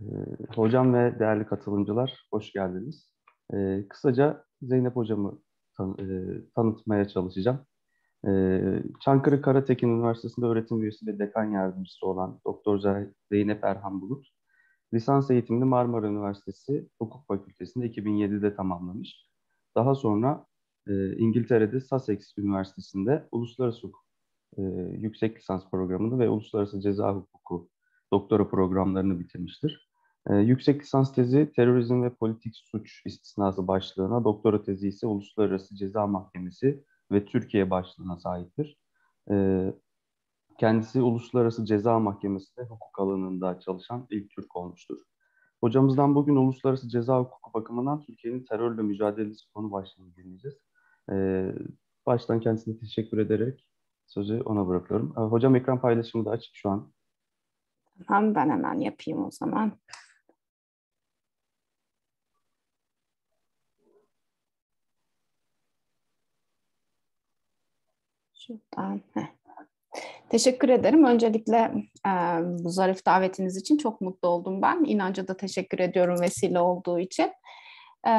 Ee, hocam ve değerli katılımcılar, hoş geldiniz. Ee, kısaca Zeynep Hocamı e, tanıtmaya çalışacağım. Ee, Çankırı Karatekin Üniversitesi'nde öğretim üyesi ve dekan yardımcısı olan Doktor Zeynep Erhan Bulut, lisans eğitimini Marmara Üniversitesi Hukuk Fakültesi'nde 2007'de tamamlamış. Daha sonra e, İngiltere'de Sussex Üniversitesi'nde Uluslararası Hukuk e, Yüksek Lisans Programı'nı ve Uluslararası Ceza Hukuku doktora programlarını bitirmiştir. E, yüksek lisans tezi terörizm ve politik suç istisnası başlığına, doktora tezi ise Uluslararası Ceza Mahkemesi ve Türkiye başlığına sahiptir. E, kendisi Uluslararası Ceza Mahkemesi'nde hukuk alanında çalışan ilk Türk olmuştur. Hocamızdan bugün uluslararası ceza hukuku bakımından Türkiye'nin terörle mücadelesi konu başlığını dinleyeceğiz. Ee, baştan kendisine teşekkür ederek sözü ona bırakıyorum. Ee, hocam ekran paylaşımı da açık şu an. Tamam ben hemen yapayım o zaman. Şuradan. Heh. Teşekkür ederim. Öncelikle e, bu zarif davetiniz için çok mutlu oldum ben. İnanca da teşekkür ediyorum vesile olduğu için. E,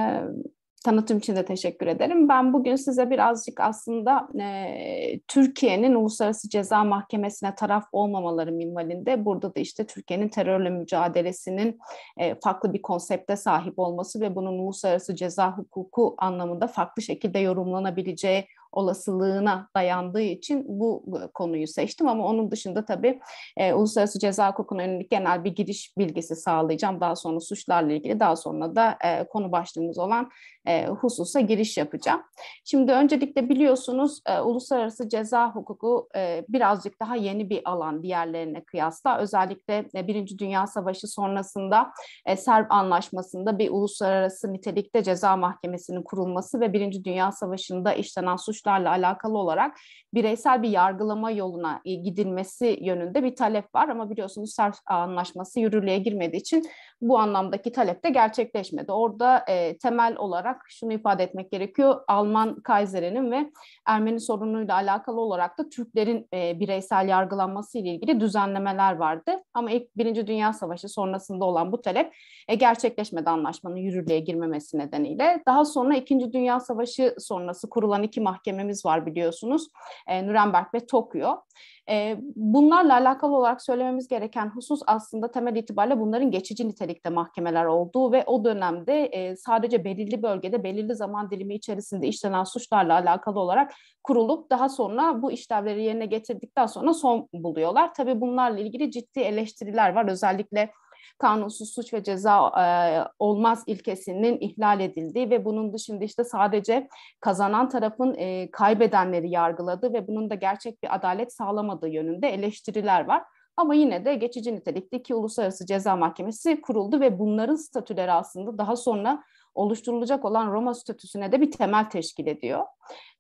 Tanıtım için de teşekkür ederim. Ben bugün size birazcık aslında e, Türkiye'nin Uluslararası Ceza Mahkemesi'ne taraf olmamaları minvalinde burada da işte Türkiye'nin terörle mücadelesinin e, farklı bir konsepte sahip olması ve bunun uluslararası ceza hukuku anlamında farklı şekilde yorumlanabileceği olasılığına dayandığı için bu konuyu seçtim ama onun dışında tabii e, uluslararası ceza hukukuna yönelik genel bir giriş bilgisi sağlayacağım. Daha sonra suçlarla ilgili daha sonra da e, konu başlığımız olan e, hususa giriş yapacağım. Şimdi öncelikle biliyorsunuz e, uluslararası ceza hukuku e, birazcık daha yeni bir alan diğerlerine kıyasla. Özellikle e, Birinci Dünya Savaşı sonrasında e, Serb Anlaşması'nda bir uluslararası nitelikte ceza mahkemesinin kurulması ve Birinci Dünya Savaşı'nda işlenen suç suçlarla alakalı olarak bireysel bir yargılama yoluna e, gidilmesi yönünde bir talep var ama biliyorsunuz SERF anlaşması yürürlüğe girmediği için bu anlamdaki talep de gerçekleşmedi. Orada e, temel olarak şunu ifade etmek gerekiyor. Alman Kaiser'inin ve Ermeni sorunuyla alakalı olarak da Türklerin e, bireysel yargılanması ile ilgili düzenlemeler vardı. Ama ilk Birinci Dünya Savaşı sonrasında olan bu talep e, gerçekleşmedi anlaşmanın yürürlüğe girmemesi nedeniyle. Daha sonra İkinci Dünya Savaşı sonrası kurulan iki mahkememiz var biliyorsunuz. E, Nürnberg ve Tokyo. E, bunlarla alakalı olarak söylememiz gereken husus aslında temel itibariyle bunların geçici niteliği nitelikte mahkemeler olduğu ve o dönemde e, sadece belirli bölgede belirli zaman dilimi içerisinde işlenen suçlarla alakalı olarak kurulup daha sonra bu işlevleri yerine getirdikten sonra son buluyorlar. Tabii bunlarla ilgili ciddi eleştiriler var. Özellikle kanunsuz suç ve ceza e, olmaz ilkesinin ihlal edildiği ve bunun dışında işte sadece kazanan tarafın e, kaybedenleri yargıladığı ve bunun da gerçek bir adalet sağlamadığı yönünde eleştiriler var. Ama yine de geçici nitelikte iki uluslararası ceza mahkemesi kuruldu ve bunların statüleri aslında daha sonra oluşturulacak olan Roma statüsüne de bir temel teşkil ediyor.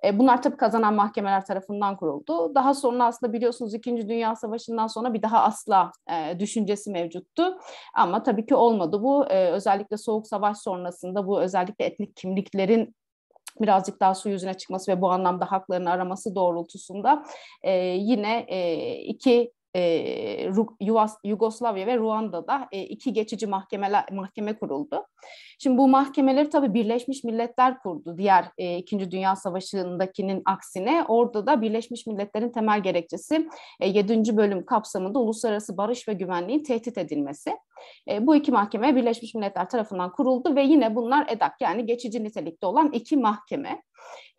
E, bunlar tabii kazanan mahkemeler tarafından kuruldu. Daha sonra aslında biliyorsunuz İkinci Dünya Savaşı'ndan sonra bir daha asla e, düşüncesi mevcuttu. Ama tabii ki olmadı bu. E, özellikle Soğuk Savaş sonrasında bu özellikle etnik kimliklerin birazcık daha su yüzüne çıkması ve bu anlamda haklarını araması doğrultusunda e, yine e, iki e, Yugoslavya ve Ruanda'da e, iki geçici mahkemeler mahkeme kuruldu. Şimdi bu mahkemeleri tabii Birleşmiş Milletler kurdu. Diğer e, İkinci Dünya Savaşı'ndakinin aksine orada da Birleşmiş Milletler'in temel gerekçesi e, 7. bölüm kapsamında uluslararası barış ve güvenliğin tehdit edilmesi. E, bu iki mahkeme Birleşmiş Milletler tarafından kuruldu ve yine bunlar EDAK yani geçici nitelikte olan iki mahkeme.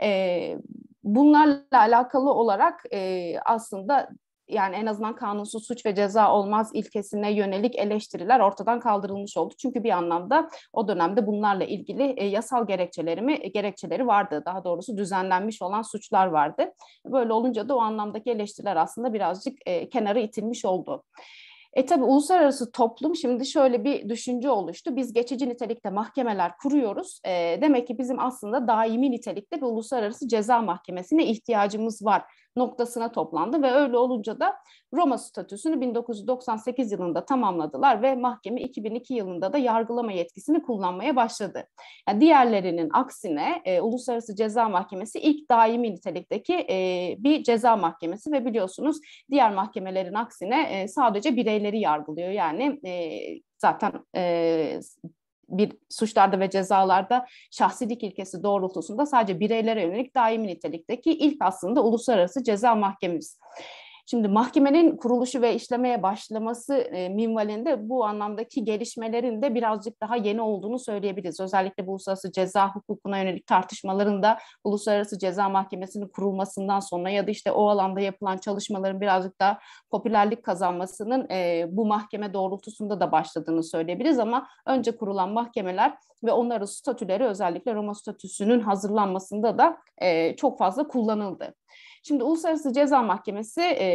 E, bunlarla alakalı olarak e, aslında yani en azından kanunsuz suç ve ceza olmaz ilkesine yönelik eleştiriler ortadan kaldırılmış oldu. Çünkü bir anlamda o dönemde bunlarla ilgili e, yasal gerekçeleri mi e, gerekçeleri vardı. Daha doğrusu düzenlenmiş olan suçlar vardı. Böyle olunca da o anlamdaki eleştiriler aslında birazcık e, kenara itilmiş oldu. E tabi uluslararası toplum şimdi şöyle bir düşünce oluştu. Biz geçici nitelikte mahkemeler kuruyoruz. E, demek ki bizim aslında daimi nitelikte bir uluslararası ceza mahkemesine ihtiyacımız var noktasına toplandı ve öyle olunca da Roma statüsünü 1998 yılında tamamladılar ve mahkeme 2002 yılında da yargılama yetkisini kullanmaya başladı. Yani diğerlerinin aksine e, Uluslararası Ceza Mahkemesi ilk daimi nitelikteki e, bir ceza mahkemesi ve biliyorsunuz diğer mahkemelerin aksine e, sadece bireyleri yargılıyor. Yani e, zaten e, bir suçlarda ve cezalarda şahsilik ilkesi doğrultusunda sadece bireylere yönelik daimi nitelikteki ilk aslında uluslararası ceza mahkememiz. Şimdi mahkemenin kuruluşu ve işlemeye başlaması e, minvalinde bu anlamdaki gelişmelerin de birazcık daha yeni olduğunu söyleyebiliriz. Özellikle bu uluslararası ceza hukukuna yönelik tartışmalarında uluslararası ceza mahkemesinin kurulmasından sonra ya da işte o alanda yapılan çalışmaların birazcık daha popülerlik kazanmasının e, bu mahkeme doğrultusunda da başladığını söyleyebiliriz ama önce kurulan mahkemeler ve onların statüleri özellikle Roma statüsünün hazırlanmasında da e, çok fazla kullanıldı. Şimdi Uluslararası Ceza Mahkemesi e,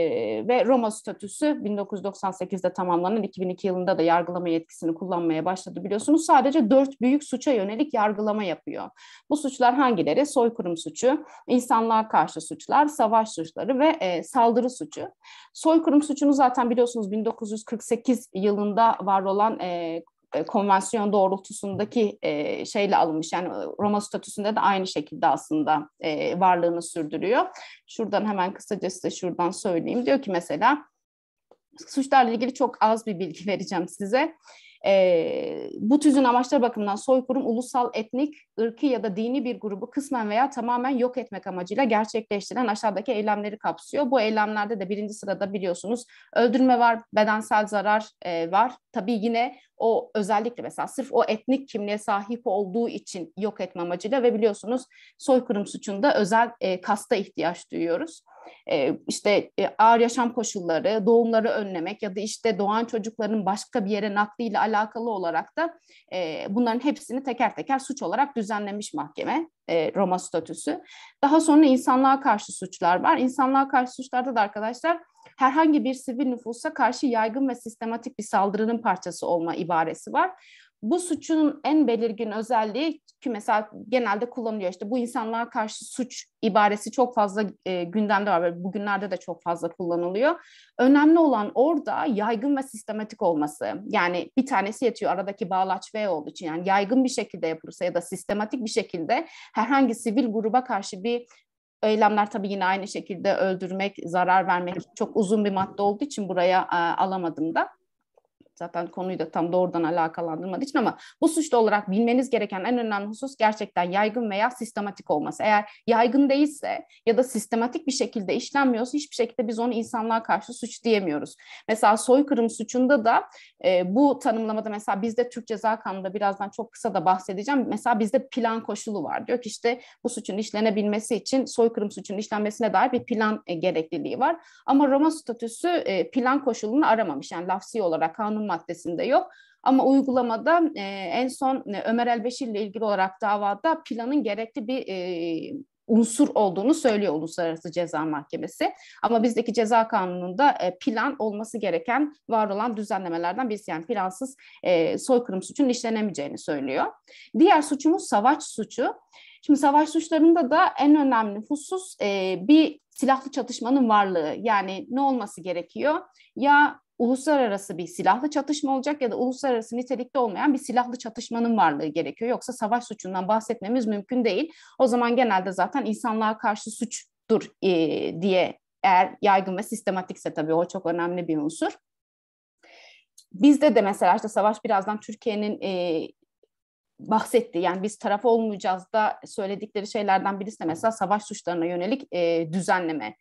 ve Roma Statüsü 1998'de tamamlanan 2002 yılında da yargılama yetkisini kullanmaya başladı biliyorsunuz. Sadece dört büyük suça yönelik yargılama yapıyor. Bu suçlar hangileri? Soykırım suçu, insanlığa karşı suçlar, savaş suçları ve e, saldırı suçu. Soykırım suçunu zaten biliyorsunuz 1948 yılında var olan e, e, konvansiyon doğrultusundaki e, şeyle alınmış. Yani e, Roma statüsünde de aynı şekilde aslında varlığını sürdürüyor. Şuradan hemen kısaca size şuradan söyleyeyim. Diyor ki mesela suçlarla ilgili çok az bir bilgi vereceğim size. E, bu tüzün amaçları bakımından soykırım ulusal, etnik, ırkı ya da dini bir grubu kısmen veya tamamen yok etmek amacıyla gerçekleştirilen aşağıdaki eylemleri kapsıyor. Bu eylemlerde de birinci sırada biliyorsunuz öldürme var, bedensel zarar e, var. Tabii yine o özellikle mesela sırf o etnik kimliğe sahip olduğu için yok etme amacıyla ve biliyorsunuz soykırım suçunda özel e, kasta ihtiyaç duyuyoruz e, işte ağır yaşam koşulları, doğumları önlemek ya da işte doğan çocukların başka bir yere nakliyle alakalı olarak da bunların hepsini teker teker suç olarak düzenlemiş mahkeme Roma statüsü. Daha sonra insanlığa karşı suçlar var. İnsanlığa karşı suçlarda da arkadaşlar herhangi bir sivil nüfusa karşı yaygın ve sistematik bir saldırının parçası olma ibaresi var bu suçun en belirgin özelliği ki mesela genelde kullanılıyor işte bu insanlığa karşı suç ibaresi çok fazla e, gündemde var ve bugünlerde de çok fazla kullanılıyor. Önemli olan orada yaygın ve sistematik olması. Yani bir tanesi yetiyor aradaki bağlaç V olduğu için yani yaygın bir şekilde yapılırsa ya da sistematik bir şekilde herhangi sivil gruba karşı bir eylemler tabii yine aynı şekilde öldürmek, zarar vermek çok uzun bir madde olduğu için buraya e, alamadım da Zaten konuyu da tam doğrudan alakalandırmadığı için ama bu suçlu olarak bilmeniz gereken en önemli husus gerçekten yaygın veya sistematik olması. Eğer yaygın değilse ya da sistematik bir şekilde işlenmiyorsa hiçbir şekilde biz onu insanlığa karşı suç diyemiyoruz. Mesela soykırım suçunda da e, bu tanımlamada mesela bizde Türk Ceza Kanunu'nda birazdan çok kısa da bahsedeceğim. Mesela bizde plan koşulu var. Diyor ki işte bu suçun işlenebilmesi için soykırım suçunun işlenmesine dair bir plan e, gerekliliği var. Ama Roma statüsü e, plan koşulunu aramamış. Yani lafsi olarak kanun maddesinde yok. Ama uygulamada e, en son e, Ömer Elbeşir ile ilgili olarak davada planın gerekli bir e, unsur olduğunu söylüyor Uluslararası Ceza Mahkemesi. Ama bizdeki ceza kanununda e, plan olması gereken var olan düzenlemelerden birisi yani plansız e, soykırım suçun işlenemeyeceğini söylüyor. Diğer suçumuz savaş suçu. Şimdi savaş suçlarında da en önemli husus bir silahlı çatışmanın varlığı. Yani ne olması gerekiyor? Ya uluslararası bir silahlı çatışma olacak ya da uluslararası nitelikte olmayan bir silahlı çatışmanın varlığı gerekiyor. Yoksa savaş suçundan bahsetmemiz mümkün değil. O zaman genelde zaten insanlığa karşı suçtur e, diye eğer yaygın ve sistematikse tabii o çok önemli bir unsur. Bizde de mesela işte savaş birazdan Türkiye'nin e, bahsetti. Yani biz taraf olmayacağız da söyledikleri şeylerden birisi de mesela savaş suçlarına yönelik e, düzenleme.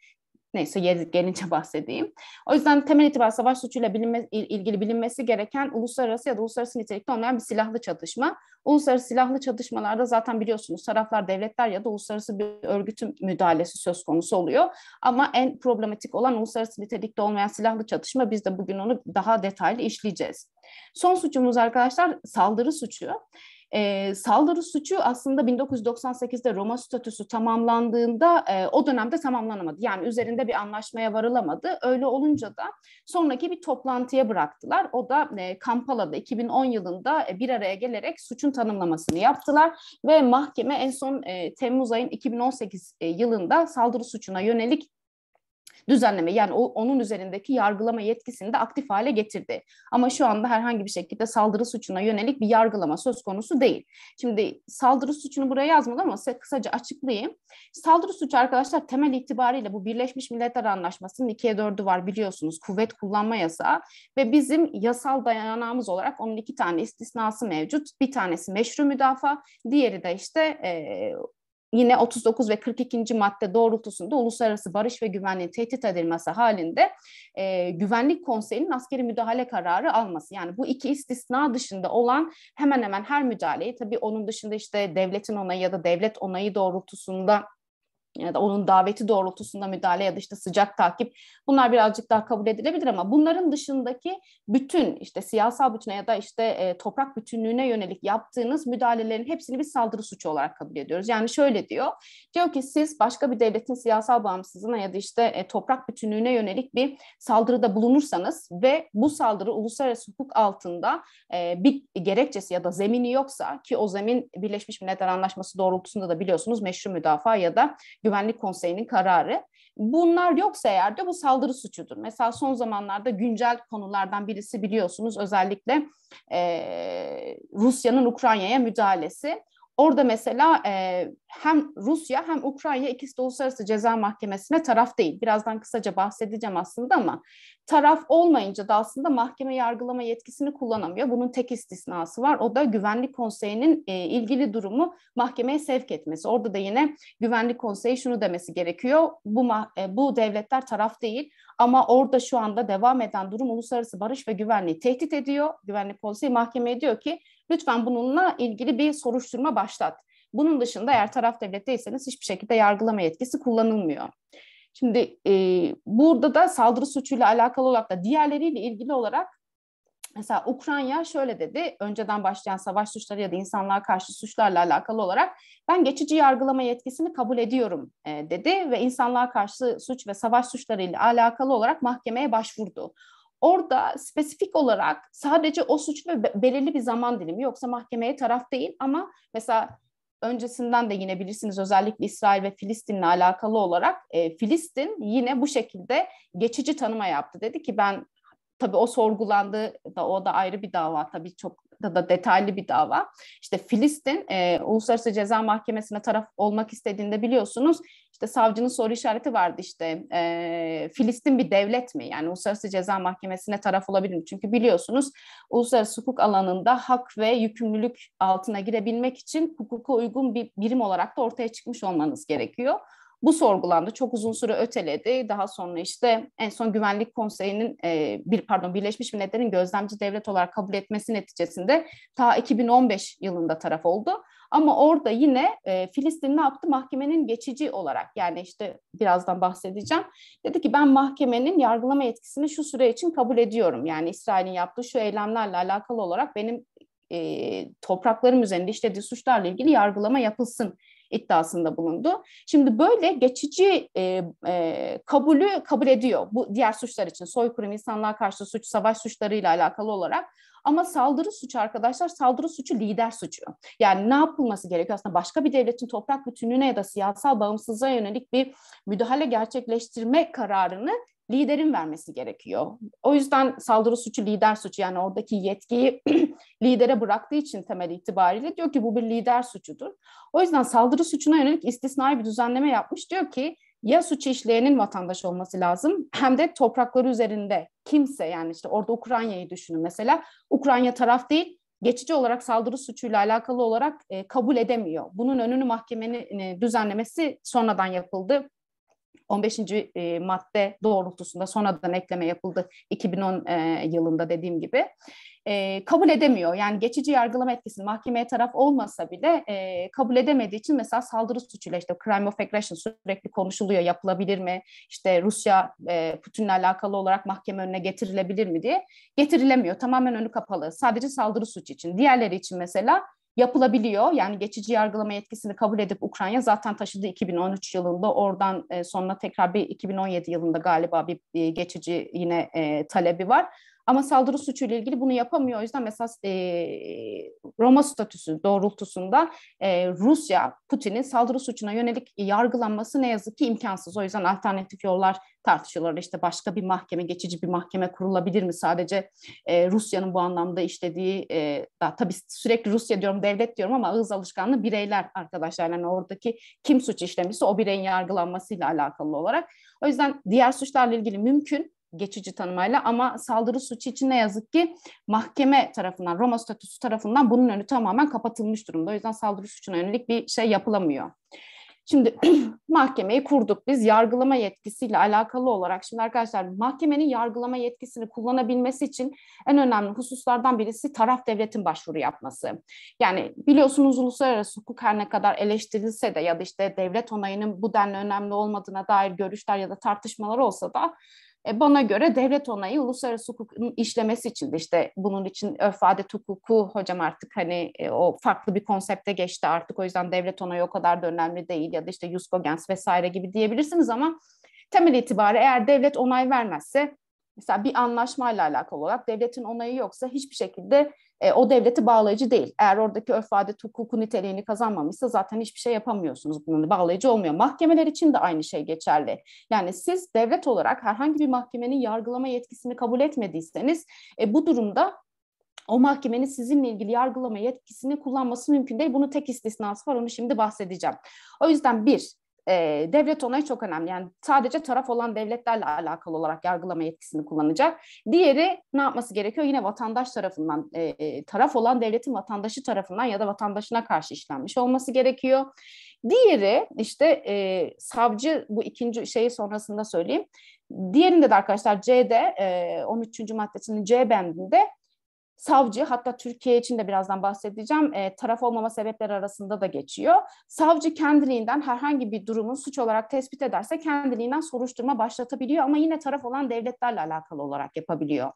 Neyse gelince bahsedeyim. O yüzden temel itibar savaş suçuyla bilinme, ilgili bilinmesi gereken uluslararası ya da uluslararası nitelikte olmayan bir silahlı çatışma. Uluslararası silahlı çatışmalarda zaten biliyorsunuz taraflar devletler ya da uluslararası bir örgütün müdahalesi söz konusu oluyor. Ama en problematik olan uluslararası nitelikte olmayan silahlı çatışma biz de bugün onu daha detaylı işleyeceğiz. Son suçumuz arkadaşlar saldırı suçu. E, saldırı suçu aslında 1998'de Roma statüsü tamamlandığında e, o dönemde tamamlanamadı. Yani üzerinde bir anlaşmaya varılamadı. Öyle olunca da sonraki bir toplantıya bıraktılar. O da e, Kampala'da 2010 yılında e, bir araya gelerek suçun tanımlamasını yaptılar ve mahkeme en son e, Temmuz ayın 2018 e, yılında saldırı suçuna yönelik düzenleme yani o, onun üzerindeki yargılama yetkisini de aktif hale getirdi. Ama şu anda herhangi bir şekilde saldırı suçuna yönelik bir yargılama söz konusu değil. Şimdi saldırı suçunu buraya yazmadım ama size kısaca açıklayayım. Saldırı suçu arkadaşlar temel itibariyle bu Birleşmiş Milletler Anlaşması'nın ikiye dördü var biliyorsunuz kuvvet kullanma yasağı ve bizim yasal dayanağımız olarak onun iki tane istisnası mevcut. Bir tanesi meşru müdafaa, diğeri de işte e, yine 39 ve 42. madde doğrultusunda uluslararası barış ve güvenliğin tehdit edilmesi halinde e, Güvenlik Konseyi'nin askeri müdahale kararı alması. Yani bu iki istisna dışında olan hemen hemen her müdahaleyi tabii onun dışında işte devletin onayı ya da devlet onayı doğrultusunda ya da onun daveti doğrultusunda müdahale ya da işte sıcak takip bunlar birazcık daha kabul edilebilir ama bunların dışındaki bütün işte siyasal bütüne ya da işte e, toprak bütünlüğüne yönelik yaptığınız müdahalelerin hepsini bir saldırı suçu olarak kabul ediyoruz. Yani şöyle diyor. Diyor ki siz başka bir devletin siyasal bağımsızlığına ya da işte e, toprak bütünlüğüne yönelik bir saldırıda bulunursanız ve bu saldırı uluslararası hukuk altında e, bir gerekçesi ya da zemini yoksa ki o zemin Birleşmiş Milletler Anlaşması doğrultusunda da biliyorsunuz meşru müdafaa ya da Güvenlik Konseyi'nin kararı. Bunlar yoksa eğer de bu saldırı suçudur. Mesela son zamanlarda güncel konulardan birisi biliyorsunuz özellikle e, Rusya'nın Ukrayna'ya müdahalesi. Orada mesela e, hem Rusya hem Ukrayna ikisi de uluslararası ceza mahkemesine taraf değil. Birazdan kısaca bahsedeceğim aslında ama taraf olmayınca da aslında mahkeme yargılama yetkisini kullanamıyor. Bunun tek istisnası var. O da Güvenlik Konseyi'nin e, ilgili durumu mahkemeye sevk etmesi. Orada da yine Güvenlik Konseyi şunu demesi gerekiyor. Bu e, bu devletler taraf değil ama orada şu anda devam eden durum uluslararası barış ve güvenliği tehdit ediyor. Güvenlik Konseyi mahkemeye diyor ki Lütfen bununla ilgili bir soruşturma başlat. Bunun dışında eğer taraf devletteyseniz hiçbir şekilde yargılama yetkisi kullanılmıyor. Şimdi e, burada da saldırı suçuyla alakalı olarak da diğerleriyle ilgili olarak Mesela Ukrayna şöyle dedi, önceden başlayan savaş suçları ya da insanlığa karşı suçlarla alakalı olarak ben geçici yargılama yetkisini kabul ediyorum e, dedi ve insanlığa karşı suç ve savaş suçları ile alakalı olarak mahkemeye başvurdu orada spesifik olarak sadece o suç ve belirli bir zaman dilimi yoksa mahkemeye taraf değil ama mesela öncesinden de yine bilirsiniz özellikle İsrail ve Filistin'le alakalı olarak e, Filistin yine bu şekilde geçici tanıma yaptı. Dedi ki ben tabii o sorgulandı da o da ayrı bir dava tabii çok da, da detaylı bir dava. İşte Filistin e, Uluslararası Ceza Mahkemesi'ne taraf olmak istediğinde biliyorsunuz işte savcının soru işareti vardı işte e, Filistin bir devlet mi? Yani Uluslararası Ceza Mahkemesi'ne taraf olabilir mi? Çünkü biliyorsunuz uluslararası hukuk alanında hak ve yükümlülük altına girebilmek için hukuka uygun bir birim olarak da ortaya çıkmış olmanız gerekiyor. Bu sorgulandı. Çok uzun süre öteledi. Daha sonra işte en son Güvenlik Konseyi'nin e, bir pardon Birleşmiş Milletler'in gözlemci devlet olarak kabul etmesi neticesinde ta 2015 yılında taraf oldu. Ama orada yine e, Filistin ne yaptı? Mahkemenin geçici olarak yani işte birazdan bahsedeceğim. Dedi ki ben mahkemenin yargılama yetkisini şu süre için kabul ediyorum. Yani İsrail'in yaptığı şu eylemlerle alakalı olarak benim e, topraklarım üzerinde işlediği suçlarla ilgili yargılama yapılsın iddiasında bulundu. Şimdi böyle geçici e, e, kabulü kabul ediyor bu diğer suçlar için soykırım, insanlığa karşı suç, savaş suçlarıyla alakalı olarak. Ama saldırı suçu arkadaşlar saldırı suçu lider suçu. Yani ne yapılması gerekiyor? Aslında başka bir devletin toprak bütünlüğüne ya da siyasal bağımsızlığa yönelik bir müdahale gerçekleştirme kararını liderin vermesi gerekiyor. O yüzden saldırı suçu lider suçu yani oradaki yetkiyi lidere bıraktığı için temel itibariyle diyor ki bu bir lider suçudur. O yüzden saldırı suçuna yönelik istisnai bir düzenleme yapmış diyor ki ya suç işleyenin vatandaş olması lazım hem de toprakları üzerinde kimse yani işte orada Ukrayna'yı düşünün mesela Ukrayna taraf değil geçici olarak saldırı suçuyla alakalı olarak e, kabul edemiyor. Bunun önünü mahkemenin e, düzenlemesi sonradan yapıldı. 15. E, madde doğrultusunda sonradan ekleme yapıldı 2010 e, yılında dediğim gibi. E, kabul edemiyor. Yani geçici yargılama etkisi mahkemeye taraf olmasa bile kabul edemediği için mesela saldırı suçuyla işte crime of aggression sürekli konuşuluyor. Yapılabilir mi? İşte Rusya e, Putin'le alakalı olarak mahkeme önüne getirilebilir mi diye. Getirilemiyor. Tamamen önü kapalı. Sadece saldırı suçu için. Diğerleri için mesela yapılabiliyor. Yani geçici yargılama yetkisini kabul edip Ukrayna zaten taşıdı 2013 yılında. Oradan e, sonra tekrar bir 2017 yılında galiba bir geçici yine e, talebi var. Ama saldırı suçuyla ilgili bunu yapamıyor. O yüzden mesela e, Roma statüsü doğrultusunda e, Rusya, Putin'in saldırı suçuna yönelik yargılanması ne yazık ki imkansız. O yüzden alternatif yollar tartışılır. İşte başka bir mahkeme, geçici bir mahkeme kurulabilir mi? Sadece e, Rusya'nın bu anlamda işlediği, e, daha, tabii sürekli Rusya diyorum, devlet diyorum ama ağız alışkanlığı bireyler arkadaşlar. Yani oradaki kim suç işlemişse o bireyin yargılanmasıyla alakalı olarak. O yüzden diğer suçlarla ilgili mümkün geçici tanımayla ama saldırı suçu için ne yazık ki mahkeme tarafından Roma statüsü tarafından bunun önü tamamen kapatılmış durumda. O yüzden saldırı suçuna yönelik bir şey yapılamıyor. Şimdi mahkemeyi kurduk biz yargılama yetkisiyle alakalı olarak. Şimdi arkadaşlar mahkemenin yargılama yetkisini kullanabilmesi için en önemli hususlardan birisi taraf devletin başvuru yapması. Yani biliyorsunuz uluslararası hukuk her ne kadar eleştirilse de ya da işte devlet onayının bu denli önemli olmadığına dair görüşler ya da tartışmalar olsa da e, bana göre devlet onayı uluslararası hukukun işlemesi için de işte bunun için öfadet hukuku hocam artık hani e, o farklı bir konsepte geçti artık o yüzden devlet onayı o kadar da önemli değil ya da işte Yus Gogens vesaire gibi diyebilirsiniz ama temel itibariyle eğer devlet onay vermezse mesela bir anlaşmayla alakalı olarak devletin onayı yoksa hiçbir şekilde e, o devleti bağlayıcı değil. Eğer oradaki örf adet hukuku niteliğini kazanmamışsa zaten hiçbir şey yapamıyorsunuz. Bunun bağlayıcı olmuyor. Mahkemeler için de aynı şey geçerli. Yani siz devlet olarak herhangi bir mahkemenin yargılama yetkisini kabul etmediyseniz e, bu durumda o mahkemenin sizinle ilgili yargılama yetkisini kullanması mümkün değil. Bunun tek istisnası var onu şimdi bahsedeceğim. O yüzden bir, e, devlet onayı çok önemli. Yani sadece taraf olan devletlerle alakalı olarak yargılama yetkisini kullanacak. Diğeri ne yapması gerekiyor? Yine vatandaş tarafından, e, e, taraf olan devletin vatandaşı tarafından ya da vatandaşına karşı işlenmiş olması gerekiyor. Diğeri işte e, savcı bu ikinci şeyi sonrasında söyleyeyim. Diğerinde de arkadaşlar C'de e, 13. maddesinin C bendinde savcı hatta Türkiye için de birazdan bahsedeceğim e, taraf olmama sebepleri arasında da geçiyor. Savcı kendiliğinden herhangi bir durumun suç olarak tespit ederse kendiliğinden soruşturma başlatabiliyor ama yine taraf olan devletlerle alakalı olarak yapabiliyor.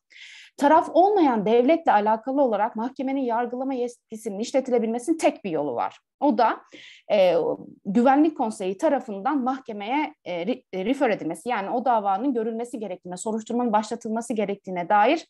Taraf olmayan devletle alakalı olarak mahkemenin yargılama yetkisinin işletilebilmesinin tek bir yolu var. O da e, güvenlik konseyi tarafından mahkemeye e, e refer edilmesi yani o davanın görülmesi gerektiğine, soruşturmanın başlatılması gerektiğine dair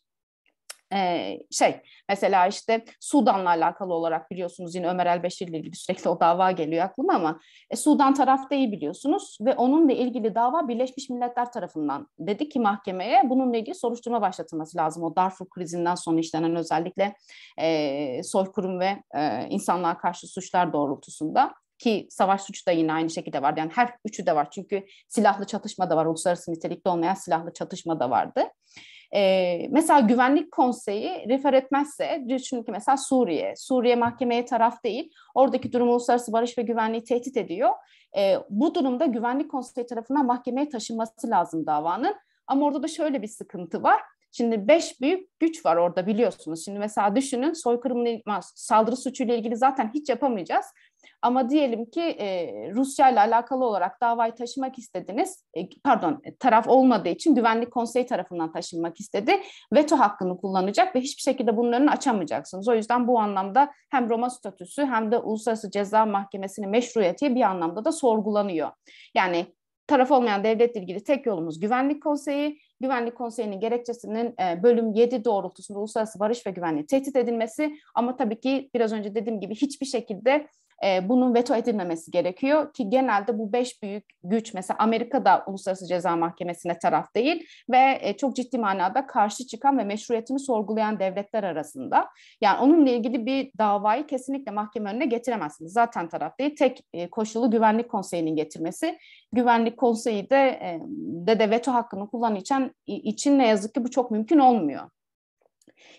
e, şey mesela işte Sudan'la alakalı olarak biliyorsunuz yine Ömer Elbeşir ile ilgili sürekli o dava geliyor aklıma ama e, Sudan tarafta iyi biliyorsunuz ve onunla ilgili dava Birleşmiş Milletler tarafından dedi ki mahkemeye bununla ilgili soruşturma başlatılması lazım. O Darfur krizinden sonra işlenen özellikle e, soykırım ve e, insanlığa karşı suçlar doğrultusunda ki savaş suçu da yine aynı şekilde var. Yani her üçü de var. Çünkü silahlı çatışma da var. Uluslararası nitelikte olmayan silahlı çatışma da vardı. E, mesela güvenlik konseyi refer etmezse, düşünün ki mesela Suriye, Suriye mahkemeye taraf değil, oradaki durum uluslararası barış ve güvenliği tehdit ediyor. E, bu durumda güvenlik konseyi tarafından mahkemeye taşınması lazım davanın. Ama orada da şöyle bir sıkıntı var. Şimdi beş büyük güç var orada biliyorsunuz. Şimdi mesela düşünün soykırımla saldırı suçuyla ilgili zaten hiç yapamayacağız. Ama diyelim ki e, Rusya ile alakalı olarak davayı taşımak istediniz. E, pardon, e, taraf olmadığı için Güvenlik Konseyi tarafından taşınmak istedi. Veto hakkını kullanacak ve hiçbir şekilde bunların açamayacaksınız. O yüzden bu anlamda hem Roma statüsü hem de Uluslararası Ceza Mahkemesi'nin meşruiyeti bir anlamda da sorgulanıyor. Yani taraf olmayan devletle ilgili tek yolumuz Güvenlik Konseyi. Güvenlik Konseyi'nin gerekçesinin e, bölüm 7 doğrultusunda uluslararası barış ve güvenliği tehdit edilmesi ama tabii ki biraz önce dediğim gibi hiçbir şekilde e, bunun veto edilmemesi gerekiyor ki genelde bu beş büyük güç mesela Amerika'da Uluslararası Ceza Mahkemesi'ne taraf değil ve e, çok ciddi manada karşı çıkan ve meşruiyetini sorgulayan devletler arasında. Yani onunla ilgili bir davayı kesinlikle mahkeme önüne getiremezsiniz. Zaten taraf değil. Tek e, koşulu Güvenlik Konseyi'nin getirmesi. Güvenlik Konseyi de, e, de, de veto hakkını kullanan için, için ne yazık ki bu çok mümkün olmuyor.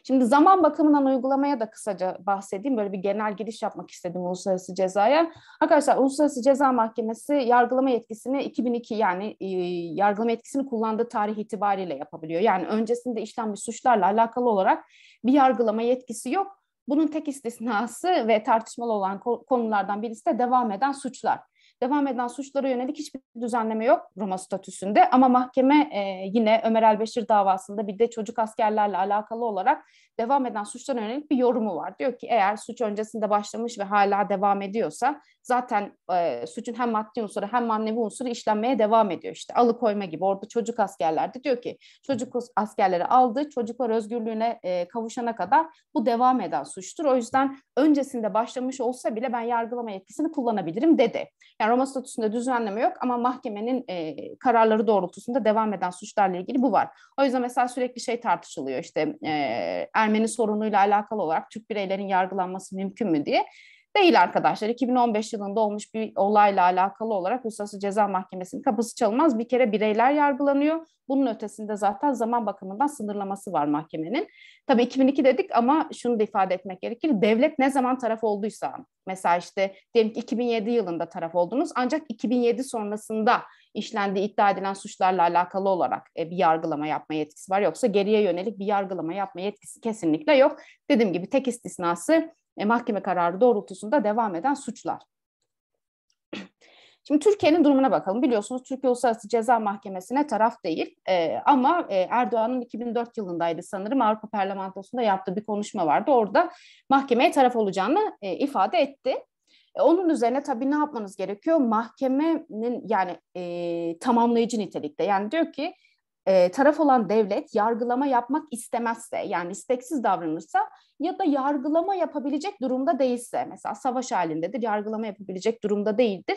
Şimdi zaman bakımından uygulamaya da kısaca bahsedeyim. Böyle bir genel giriş yapmak istedim uluslararası cezaya. Arkadaşlar Uluslararası Ceza Mahkemesi yargılama yetkisini 2002 yani e, yargılama yetkisini kullandığı tarih itibariyle yapabiliyor. Yani öncesinde işlenmiş suçlarla alakalı olarak bir yargılama yetkisi yok. Bunun tek istisnası ve tartışmalı olan konulardan birisi de devam eden suçlar devam eden suçlara yönelik hiçbir düzenleme yok Roma statüsünde ama mahkeme e, yine Ömer Elbeşir davasında bir de çocuk askerlerle alakalı olarak devam eden suçlara yönelik bir yorumu var. Diyor ki eğer suç öncesinde başlamış ve hala devam ediyorsa zaten e, suçun hem maddi unsuru hem manevi unsuru işlenmeye devam ediyor. İşte alıkoyma gibi orada çocuk askerlerdi. diyor ki çocuk askerleri aldı çocuklar özgürlüğüne e, kavuşana kadar bu devam eden suçtur. O yüzden öncesinde başlamış olsa bile ben yargılama yetkisini kullanabilirim dedi. Yani yani Roma statüsünde düzenleme yok ama mahkemenin e, kararları doğrultusunda devam eden suçlarla ilgili bu var. O yüzden mesela sürekli şey tartışılıyor işte e, Ermeni sorunuyla alakalı olarak Türk bireylerin yargılanması mümkün mü diye değil arkadaşlar. 2015 yılında olmuş bir olayla alakalı olarak Uluslararası Ceza Mahkemesi'nin kapısı çalınmaz. Bir kere bireyler yargılanıyor. Bunun ötesinde zaten zaman bakımından sınırlaması var mahkemenin. Tabii 2002 dedik ama şunu da ifade etmek gerekir. Devlet ne zaman taraf olduysa mesela işte diyelim ki 2007 yılında taraf oldunuz ancak 2007 sonrasında işlendiği iddia edilen suçlarla alakalı olarak e, bir yargılama yapma yetkisi var. Yoksa geriye yönelik bir yargılama yapma yetkisi kesinlikle yok. Dediğim gibi tek istisnası e, mahkeme kararı doğrultusunda devam eden suçlar. Şimdi Türkiye'nin durumuna bakalım. Biliyorsunuz Türkiye Uluslararası Ceza Mahkemesi'ne taraf değil e, ama e, Erdoğan'ın 2004 yılındaydı sanırım Avrupa Parlamentosu'nda yaptığı bir konuşma vardı. Orada mahkemeye taraf olacağını e, ifade etti. E, onun üzerine tabii ne yapmanız gerekiyor? Mahkemenin yani e, tamamlayıcı nitelikte yani diyor ki e, taraf olan devlet yargılama yapmak istemezse yani isteksiz davranırsa ya da yargılama yapabilecek durumda değilse mesela savaş halindedir yargılama yapabilecek durumda değildir.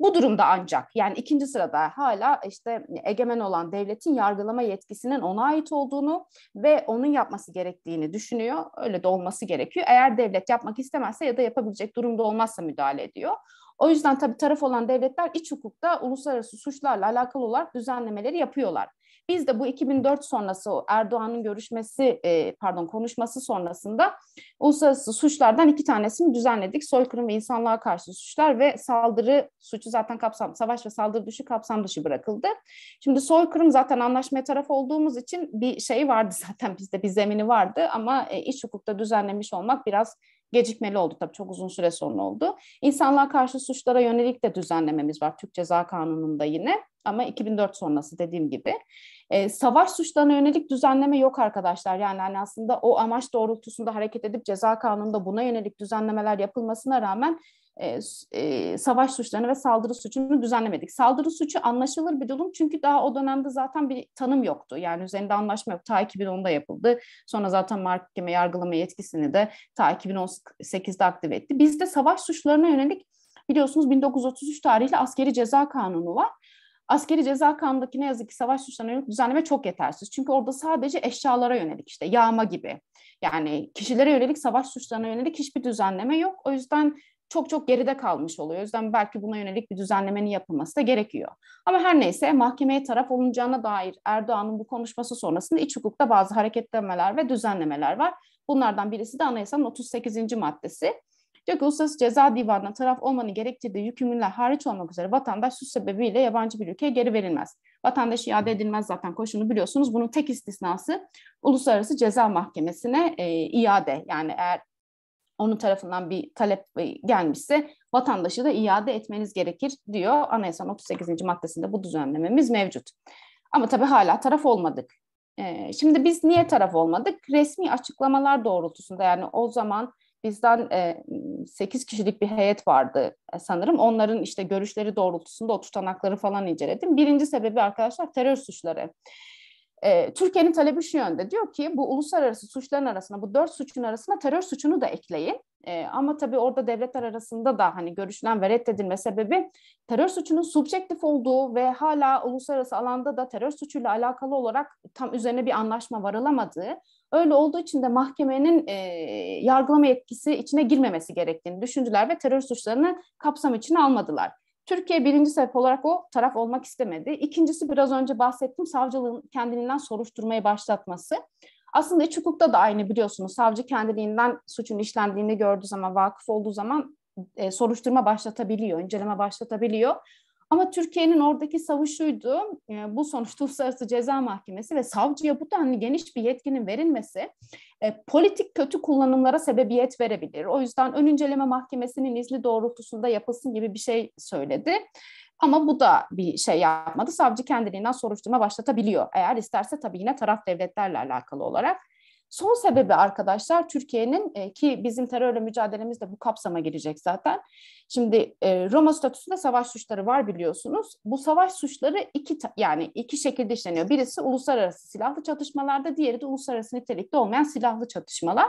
Bu durumda ancak yani ikinci sırada hala işte egemen olan devletin yargılama yetkisinin ona ait olduğunu ve onun yapması gerektiğini düşünüyor. Öyle de olması gerekiyor. Eğer devlet yapmak istemezse ya da yapabilecek durumda olmazsa müdahale ediyor. O yüzden tabii taraf olan devletler iç hukukta uluslararası suçlarla alakalı olarak düzenlemeleri yapıyorlar. Biz de bu 2004 sonrası Erdoğan'ın görüşmesi e, pardon konuşması sonrasında uluslararası suçlardan iki tanesini düzenledik. Soykırım ve insanlığa karşı suçlar ve saldırı suçu zaten kapsam savaş ve saldırı dışı kapsam dışı bırakıldı. Şimdi soykırım zaten anlaşmaya taraf olduğumuz için bir şey vardı zaten bizde bir zemini vardı ama e, iç hukukta düzenlemiş olmak biraz gecikmeli oldu tabii çok uzun süre sonra oldu. İnsanlığa karşı suçlara yönelik de düzenlememiz var Türk Ceza Kanunu'nda yine ama 2004 sonrası dediğim gibi. E, savaş suçlarına yönelik düzenleme yok arkadaşlar. Yani, yani aslında o amaç doğrultusunda hareket edip ceza kanununda buna yönelik düzenlemeler yapılmasına rağmen e, e, savaş suçlarını ve saldırı suçunu düzenlemedik. Saldırı suçu anlaşılır bir durum çünkü daha o dönemde zaten bir tanım yoktu. Yani üzerinde anlaşma yok. Ta 2010'da yapıldı. Sonra zaten mahkeme yargılama yetkisini de ta 2018'de aktive etti. Bizde savaş suçlarına yönelik biliyorsunuz 1933 tarihli askeri ceza kanunu var. Askeri ceza kanundaki ne yazık ki savaş suçlarına yönelik düzenleme çok yetersiz. Çünkü orada sadece eşyalara yönelik işte yağma gibi yani kişilere yönelik savaş suçlarına yönelik hiçbir düzenleme yok. O yüzden çok çok geride kalmış oluyor. O yüzden belki buna yönelik bir düzenlemenin yapılması da gerekiyor. Ama her neyse mahkemeye taraf olunacağına dair Erdoğan'ın bu konuşması sonrasında iç hukukta bazı hareketlemeler ve düzenlemeler var. Bunlardan birisi de anayasanın 38. maddesi. Diyor ki Uluslararası Ceza Divanı'na taraf olmanı gerektirdiği yükümlülükler hariç olmak üzere vatandaş suç sebebiyle yabancı bir ülkeye geri verilmez. Vatandaş iade edilmez zaten koşunu biliyorsunuz. Bunun tek istisnası Uluslararası Ceza Mahkemesi'ne e, iade. Yani eğer onun tarafından bir talep e, gelmişse vatandaşı da iade etmeniz gerekir diyor. Anayasanın 38. maddesinde bu düzenlememiz mevcut. Ama tabii hala taraf olmadık. Ee, şimdi biz niye taraf olmadık? Resmi açıklamalar doğrultusunda yani o zaman bizden e, 8 kişilik bir heyet vardı e, sanırım. Onların işte görüşleri doğrultusunda o tutanakları falan inceledim. Birinci sebebi arkadaşlar terör suçları. E, Türkiye'nin talebi şu yönde diyor ki bu uluslararası suçların arasında bu dört suçun arasında terör suçunu da ekleyin. E, ama tabii orada devletler arasında da hani görüşülen ve reddedilme sebebi terör suçunun subjektif olduğu ve hala uluslararası alanda da terör suçuyla alakalı olarak tam üzerine bir anlaşma varılamadığı Öyle olduğu için de mahkemenin e, yargılama yetkisi içine girmemesi gerektiğini düşündüler ve terör suçlarını kapsam için almadılar. Türkiye birinci sebep olarak o taraf olmak istemedi. İkincisi biraz önce bahsettim savcılığın kendiliğinden soruşturmayı başlatması. Aslında iç hukukta da aynı biliyorsunuz. Savcı kendiliğinden suçun işlendiğini gördüğü zaman, vakıf olduğu zaman e, soruşturma başlatabiliyor, inceleme başlatabiliyor. Ama Türkiye'nin oradaki savuşuydu. E, bu sonuç Uluslararası Ceza Mahkemesi ve savcıya bu denli hani geniş bir yetkinin verilmesi e, politik kötü kullanımlara sebebiyet verebilir. O yüzden ön inceleme mahkemesinin izni doğrultusunda yapılsın gibi bir şey söyledi. Ama bu da bir şey yapmadı. Savcı kendiliğinden soruşturma başlatabiliyor. Eğer isterse tabii yine taraf devletlerle alakalı olarak. Son sebebi arkadaşlar Türkiye'nin e, ki bizim terörle mücadelemiz de bu kapsama girecek zaten. Şimdi e, Roma statüsünde savaş suçları var biliyorsunuz. Bu savaş suçları iki yani iki şekilde işleniyor. Birisi uluslararası silahlı çatışmalarda, diğeri de uluslararası nitelikte olmayan silahlı çatışmalar.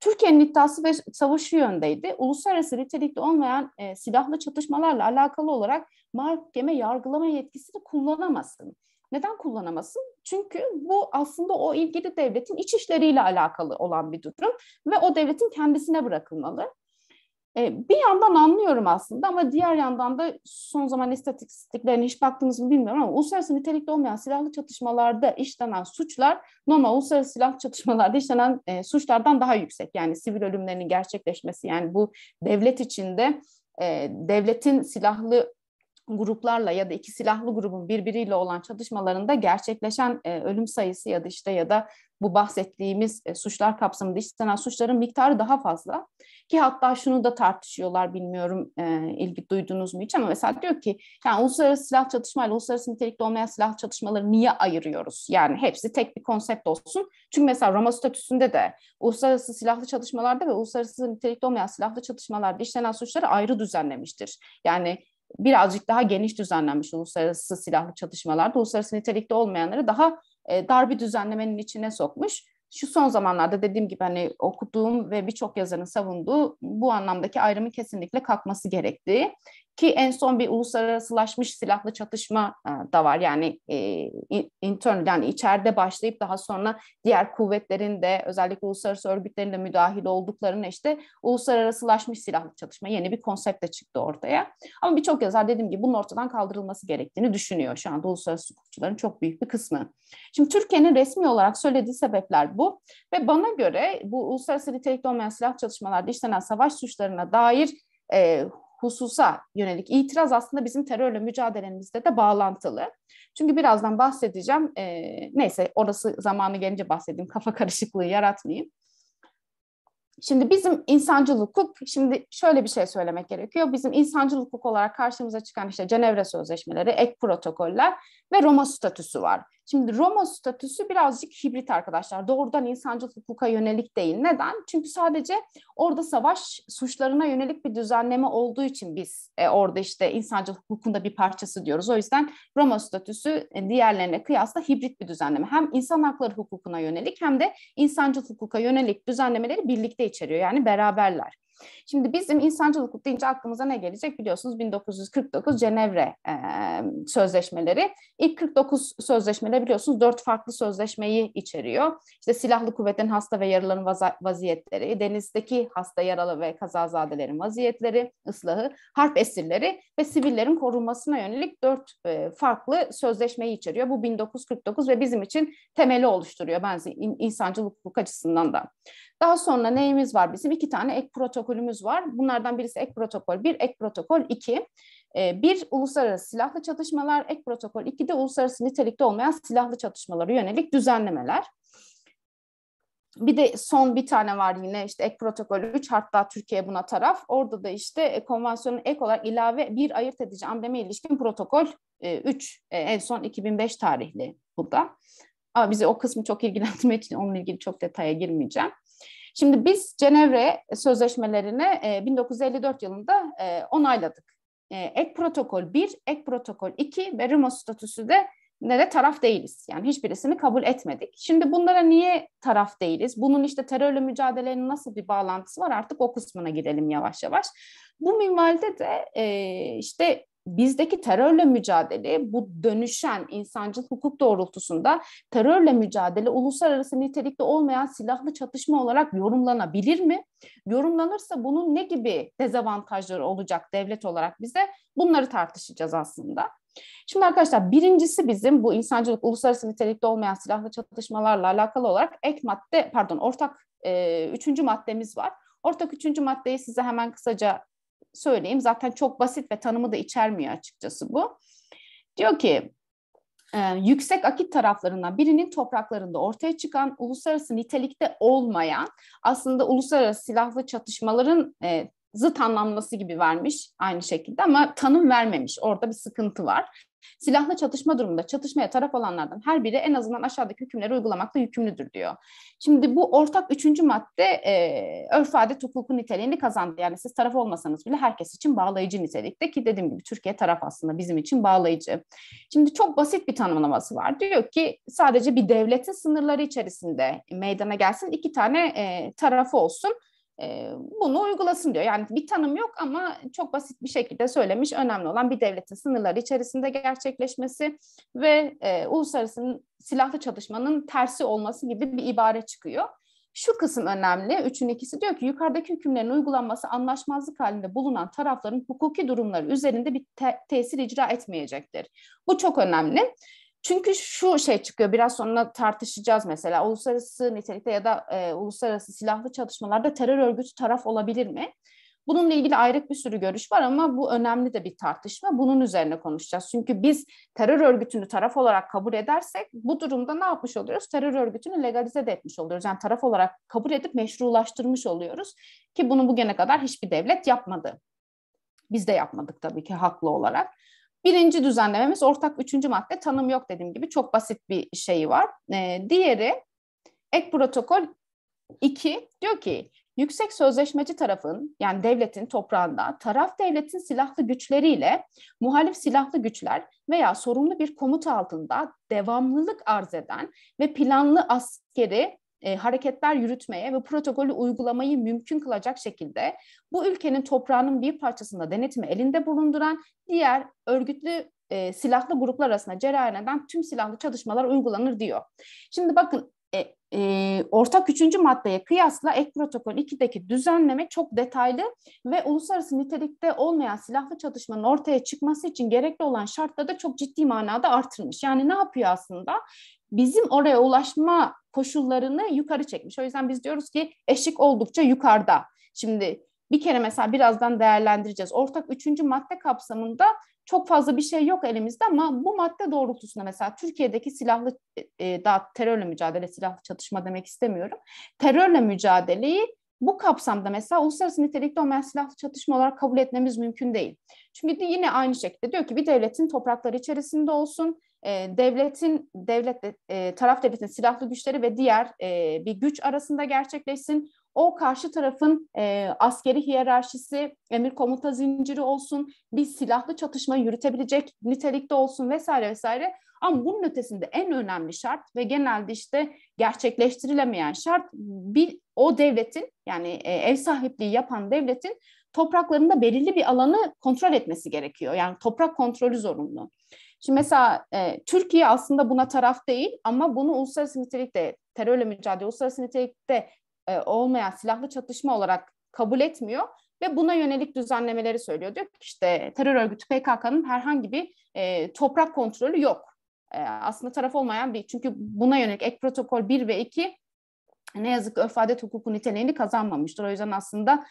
Türkiye'nin iddiası ve savaşı yöndeydi. Uluslararası nitelikte olmayan e, silahlı çatışmalarla alakalı olarak mahkeme yargılama yetkisini kullanamazsın. Neden kullanamasın? Çünkü bu aslında o ilgili devletin iç işleriyle alakalı olan bir durum ve o devletin kendisine bırakılmalı. E, bir yandan anlıyorum aslında ama diğer yandan da son zaman istatistiklerine hiç baktınız mı bilmiyorum ama uluslararası nitelikte olmayan silahlı çatışmalarda işlenen suçlar normal uluslararası silahlı çatışmalarda işlenen e, suçlardan daha yüksek. Yani sivil ölümlerinin gerçekleşmesi yani bu devlet içinde e, devletin silahlı gruplarla ya da iki silahlı grubun birbiriyle olan çatışmalarında gerçekleşen e, ölüm sayısı ya da işte ya da bu bahsettiğimiz e, suçlar kapsamında işlenen suçların miktarı daha fazla. Ki hatta şunu da tartışıyorlar bilmiyorum e, ilgi duydunuz mu hiç ama mesela diyor ki yani uluslararası silah çatışma uluslararası nitelikte olmayan silah çatışmaları niye ayırıyoruz? Yani hepsi tek bir konsept olsun. Çünkü mesela Roma statüsünde de uluslararası silahlı çatışmalarda ve uluslararası nitelikte olmayan silahlı çatışmalarda işlenen suçları ayrı düzenlemiştir. Yani birazcık daha geniş düzenlenmiş uluslararası silahlı çatışmalarda uluslararası nitelikte olmayanları daha e, dar bir düzenlemenin içine sokmuş. Şu son zamanlarda dediğim gibi hani okuduğum ve birçok yazarın savunduğu bu anlamdaki ayrımı kesinlikle kalkması gerektiği ki en son bir uluslararasılaşmış silahlı çatışma e, da var. Yani e, internal yani içeride başlayıp daha sonra diğer kuvvetlerin de özellikle uluslararası örgütlerin de müdahil olduklarını işte uluslararasılaşmış silahlı çatışma yeni bir konsept de çıktı ortaya. Ama birçok yazar dediğim gibi bunun ortadan kaldırılması gerektiğini düşünüyor. Şu anda uluslararası hukukçuların çok büyük bir kısmı. Şimdi Türkiye'nin resmi olarak söylediği sebepler bu ve bana göre bu uluslararası nitelikli olmayan silah çatışmalarda işlenen savaş suçlarına dair e, hususa yönelik itiraz aslında bizim terörle mücadelemizde de bağlantılı. Çünkü birazdan bahsedeceğim. E, neyse orası zamanı gelince bahsedeyim. Kafa karışıklığı yaratmayayım. Şimdi bizim insancıl hukuk, şimdi şöyle bir şey söylemek gerekiyor. Bizim insancıl hukuk olarak karşımıza çıkan işte Cenevre Sözleşmeleri, ek protokoller ve Roma statüsü var. Şimdi Roma statüsü birazcık hibrit arkadaşlar. Doğrudan insancıl hukuka yönelik değil. Neden? Çünkü sadece orada savaş suçlarına yönelik bir düzenleme olduğu için biz e, orada işte insancıl hukukunda bir parçası diyoruz. O yüzden Roma statüsü e, diğerlerine kıyasla hibrit bir düzenleme. Hem insan hakları hukukuna yönelik hem de insancıl hukuka yönelik düzenlemeleri birlikte içeriyor. Yani beraberler. Şimdi bizim insancılık hukuk deyince aklımıza ne gelecek biliyorsunuz 1949 Cenevre e, sözleşmeleri. İlk 49 sözleşmede biliyorsunuz dört farklı sözleşmeyi içeriyor. İşte silahlı kuvvetin hasta ve yaralıların vaza- vaziyetleri, denizdeki hasta yaralı ve kazazadelerin vaziyetleri, ıslahı, harp esirleri ve sivillerin korunmasına yönelik dört e, farklı sözleşmeyi içeriyor. Bu 1949 ve bizim için temeli oluşturuyor benzi insancılık hukuk açısından da. Daha sonra neyimiz var bizim? iki tane ek protokol protokolümüz var. Bunlardan birisi ek protokol 1, ek protokol 2. Ee, bir uluslararası silahlı çatışmalar, ek protokol 2 de uluslararası nitelikte olmayan silahlı çatışmalara yönelik düzenlemeler. Bir de son bir tane var yine işte ek protokol 3 hatta Türkiye buna taraf. Orada da işte e, konvansiyonun ek olarak ilave bir ayırt edici ambleme ilişkin protokol 3 e, e, en son 2005 tarihli bu da. Ama bizi o kısmı çok ilgilendirmek için onunla ilgili çok detaya girmeyeceğim. Şimdi biz Cenevre sözleşmelerini e, 1954 yılında e, onayladık. E, ek protokol 1, ek protokol 2 ve Roma statüsü de ne de taraf değiliz. Yani hiçbirisini kabul etmedik. Şimdi bunlara niye taraf değiliz? Bunun işte terörle mücadelenin nasıl bir bağlantısı var artık o kısmına girelim yavaş yavaş. Bu minvalde de e, işte bizdeki terörle mücadele bu dönüşen insancıl hukuk doğrultusunda terörle mücadele uluslararası nitelikte olmayan silahlı çatışma olarak yorumlanabilir mi? Yorumlanırsa bunun ne gibi dezavantajları olacak devlet olarak bize? Bunları tartışacağız aslında. Şimdi arkadaşlar birincisi bizim bu insancılık uluslararası nitelikte olmayan silahlı çatışmalarla alakalı olarak ek madde pardon ortak e, üçüncü maddemiz var. Ortak üçüncü maddeyi size hemen kısaca söyleyeyim. Zaten çok basit ve tanımı da içermiyor açıkçası bu. Diyor ki e, yüksek akit taraflarından birinin topraklarında ortaya çıkan uluslararası nitelikte olmayan aslında uluslararası silahlı çatışmaların e, zıt anlamlısı gibi vermiş aynı şekilde ama tanım vermemiş. Orada bir sıkıntı var. Silahlı çatışma durumunda çatışmaya taraf olanlardan her biri en azından aşağıdaki hükümleri uygulamakla yükümlüdür diyor. Şimdi bu ortak üçüncü madde e, örf adet hukuku niteliğini kazandı. Yani siz taraf olmasanız bile herkes için bağlayıcı nitelikte ki dediğim gibi Türkiye taraf aslında bizim için bağlayıcı. Şimdi çok basit bir tanımlaması var. Diyor ki sadece bir devletin sınırları içerisinde meydana gelsin iki tane e, tarafı olsun e, bunu uygulasın diyor. Yani bir tanım yok ama çok basit bir şekilde söylemiş. Önemli olan bir devletin sınırları içerisinde gerçekleşmesi ve e, uluslararası silahlı çalışmanın tersi olması gibi bir ibare çıkıyor. Şu kısım önemli. Üçün ikisi diyor ki yukarıdaki hükümlerin uygulanması anlaşmazlık halinde bulunan tarafların hukuki durumları üzerinde bir te tesir icra etmeyecektir. Bu çok önemli. Çünkü şu şey çıkıyor biraz sonra tartışacağız mesela uluslararası nitelikte ya da e, uluslararası silahlı çatışmalarda terör örgütü taraf olabilir mi? Bununla ilgili ayrı bir sürü görüş var ama bu önemli de bir tartışma. Bunun üzerine konuşacağız. Çünkü biz terör örgütünü taraf olarak kabul edersek bu durumda ne yapmış oluyoruz? Terör örgütünü legalize de etmiş oluyoruz. Yani taraf olarak kabul edip meşrulaştırmış oluyoruz ki bunu bugüne kadar hiçbir devlet yapmadı. Biz de yapmadık tabii ki haklı olarak. Birinci düzenlememiz ortak üçüncü madde tanım yok dediğim gibi çok basit bir şeyi var. E, diğeri ek protokol 2 diyor ki yüksek sözleşmeci tarafın yani devletin toprağında taraf devletin silahlı güçleriyle muhalif silahlı güçler veya sorumlu bir komut altında devamlılık arz eden ve planlı askeri e, hareketler yürütmeye ve protokolü uygulamayı mümkün kılacak şekilde bu ülkenin toprağının bir parçasında denetimi elinde bulunduran diğer örgütlü e, silahlı gruplar arasında cereyan eden tüm silahlı çalışmalar uygulanır diyor. Şimdi bakın e, e, ortak üçüncü maddeye kıyasla ek protokol 2'deki düzenleme çok detaylı ve uluslararası nitelikte olmayan silahlı çatışmanın ortaya çıkması için gerekli olan şartları da çok ciddi manada artırmış. Yani ne yapıyor aslında? bizim oraya ulaşma koşullarını yukarı çekmiş. O yüzden biz diyoruz ki eşik oldukça yukarıda. Şimdi bir kere mesela birazdan değerlendireceğiz. Ortak üçüncü madde kapsamında çok fazla bir şey yok elimizde ama bu madde doğrultusunda mesela Türkiye'deki silahlı e, e daha terörle mücadele, silahlı çatışma demek istemiyorum. Terörle mücadeleyi bu kapsamda mesela uluslararası nitelikte olmayan silahlı çatışma olarak kabul etmemiz mümkün değil. Çünkü yine aynı şekilde diyor ki bir devletin toprakları içerisinde olsun, e, devletin devlet e, taraf devletin silahlı güçleri ve diğer e, bir güç arasında gerçekleşsin. O karşı tarafın e, askeri hiyerarşisi, emir komuta zinciri olsun, bir silahlı çatışma yürütebilecek nitelikte olsun vesaire vesaire. Ama bunun ötesinde en önemli şart ve genelde işte gerçekleştirilemeyen şart bir o devletin yani e, ev sahipliği yapan devletin topraklarında belirli bir alanı kontrol etmesi gerekiyor. Yani toprak kontrolü zorunlu. Şimdi mesela e, Türkiye aslında buna taraf değil ama bunu uluslararası nitelikte terörle mücadele uluslararası nitelikte e, olmayan silahlı çatışma olarak kabul etmiyor ve buna yönelik düzenlemeleri söylüyor. Diyor ki işte terör örgütü PKK'nın herhangi bir e, toprak kontrolü yok. E, aslında taraf olmayan bir çünkü buna yönelik ek protokol 1 ve 2 ne yazık ki örf adet hukuku niteliğini kazanmamıştır. O yüzden aslında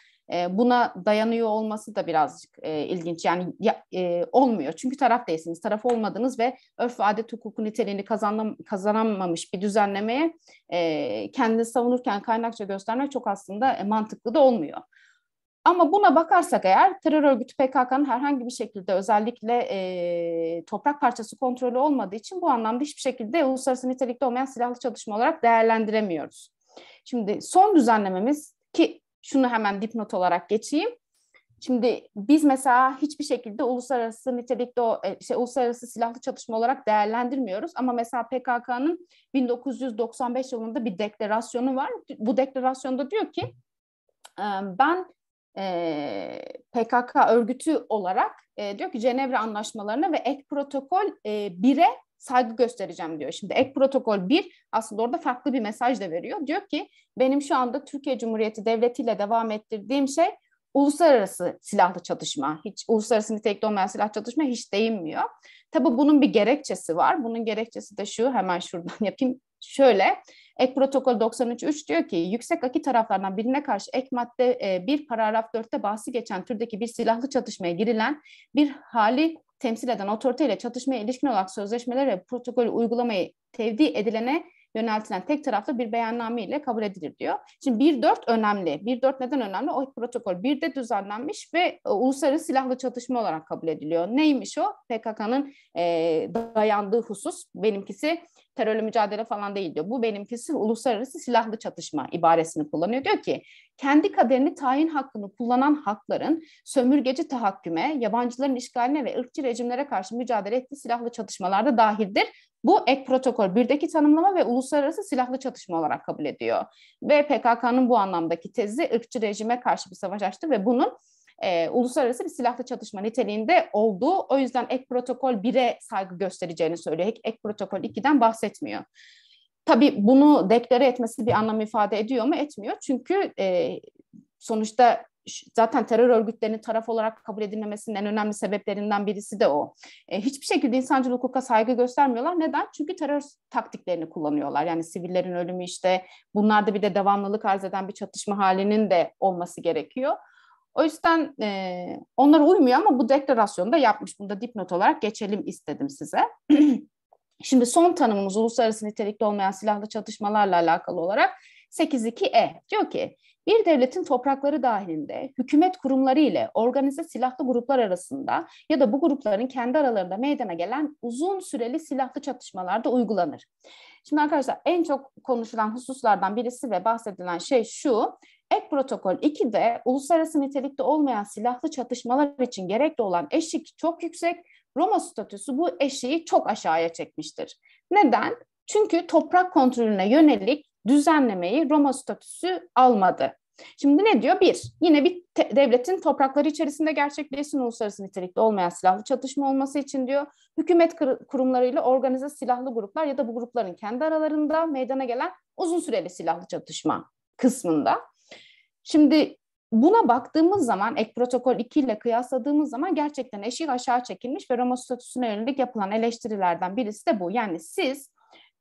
buna dayanıyor olması da birazcık e, ilginç. Yani ya, e, olmuyor çünkü taraf değilsiniz, taraf olmadınız ve örf ve adet hukuku niteliğini kazanam, kazanamamış bir düzenlemeye e, kendini savunurken kaynakça göstermek çok aslında e, mantıklı da olmuyor. Ama buna bakarsak eğer terör örgütü PKK'nın herhangi bir şekilde özellikle e, toprak parçası kontrolü olmadığı için bu anlamda hiçbir şekilde uluslararası nitelikte olmayan silahlı çalışma olarak değerlendiremiyoruz. Şimdi son düzenlememiz ki şunu hemen dipnot olarak geçeyim. Şimdi biz mesela hiçbir şekilde uluslararası nitelikte o e, şey uluslararası silahlı çatışma olarak değerlendirmiyoruz ama mesela PKK'nın 1995 yılında bir deklarasyonu var. Bu deklarasyonda diyor ki e, ben e, PKK örgütü olarak diyor ki Cenevre anlaşmalarına ve ek protokol e, 1'e saygı göstereceğim diyor. Şimdi ek protokol 1 aslında orada farklı bir mesaj da veriyor. Diyor ki benim şu anda Türkiye Cumhuriyeti devletiyle devam ettirdiğim şey uluslararası silahlı çatışma. Hiç uluslararası nitelikte olmayan silah çatışma hiç değinmiyor. Tabii bunun bir gerekçesi var. Bunun gerekçesi de şu hemen şuradan yapayım. Şöyle ek protokol 93.3 diyor ki yüksek akı taraflarından birine karşı ek madde 1 e, paragraf 4'te bahsi geçen türdeki bir silahlı çatışmaya girilen bir hali temsil eden otoriteyle çatışmaya ilişkin olarak sözleşmeler ve protokolü uygulamayı tevdi edilene yöneltilen tek taraflı bir beyanname ile kabul edilir diyor. Şimdi 1.4 önemli. 1.4 neden önemli? O protokol 1'de düzenlenmiş ve e, uluslararası silahlı çatışma olarak kabul ediliyor. Neymiş o? PKK'nın e, dayandığı husus. Benimkisi terörle mücadele falan değil diyor. Bu benimkisi uluslararası silahlı çatışma ibaresini kullanıyor. Diyor ki kendi kaderini tayin hakkını kullanan hakların sömürgeci tahakküme, yabancıların işgaline ve ırkçı rejimlere karşı mücadele ettiği silahlı çatışmalarda dahildir. Bu ek protokol birdeki tanımlama ve uluslararası silahlı çatışma olarak kabul ediyor. Ve PKK'nın bu anlamdaki tezi ırkçı rejime karşı bir savaş açtı ve bunun e, uluslararası bir silahlı çatışma niteliğinde olduğu o yüzden ek protokol 1'e saygı göstereceğini söylüyor. Ek, ek protokol 2'den bahsetmiyor. Tabii bunu deklare etmesi bir anlam ifade ediyor mu? Etmiyor. Çünkü e, sonuçta zaten terör örgütlerinin taraf olarak kabul edilmemesinin en önemli sebeplerinden birisi de o. E, hiçbir şekilde insancıl hukuka saygı göstermiyorlar. Neden? Çünkü terör taktiklerini kullanıyorlar. Yani sivillerin ölümü işte bunlarda bir de devamlılık arz eden bir çatışma halinin de olması gerekiyor. O yüzden e, onlara uymuyor ama bu deklarasyonu da yapmış. Bunu da dipnot olarak geçelim istedim size. Şimdi son tanımımız uluslararası nitelikte olmayan silahlı çatışmalarla alakalı olarak 8.2e diyor ki bir devletin toprakları dahilinde hükümet kurumları ile organize silahlı gruplar arasında ya da bu grupların kendi aralarında meydana gelen uzun süreli silahlı çatışmalarda uygulanır. Şimdi arkadaşlar en çok konuşulan hususlardan birisi ve bahsedilen şey şu. Ek protokol 2'de uluslararası nitelikte olmayan silahlı çatışmalar için gerekli olan eşik çok yüksek. Roma statüsü bu eşiği çok aşağıya çekmiştir. Neden? Çünkü toprak kontrolüne yönelik düzenlemeyi Roma statüsü almadı. Şimdi ne diyor? Bir, yine bir te- devletin toprakları içerisinde gerçekleşsin uluslararası nitelikte olmayan silahlı çatışma olması için diyor, hükümet kır- kurumlarıyla organize silahlı gruplar ya da bu grupların kendi aralarında meydana gelen uzun süreli silahlı çatışma kısmında. Şimdi buna baktığımız zaman, ek protokol 2 ile kıyasladığımız zaman gerçekten eşik aşağı çekilmiş ve Roma statüsüne yönelik yapılan eleştirilerden birisi de bu. Yani siz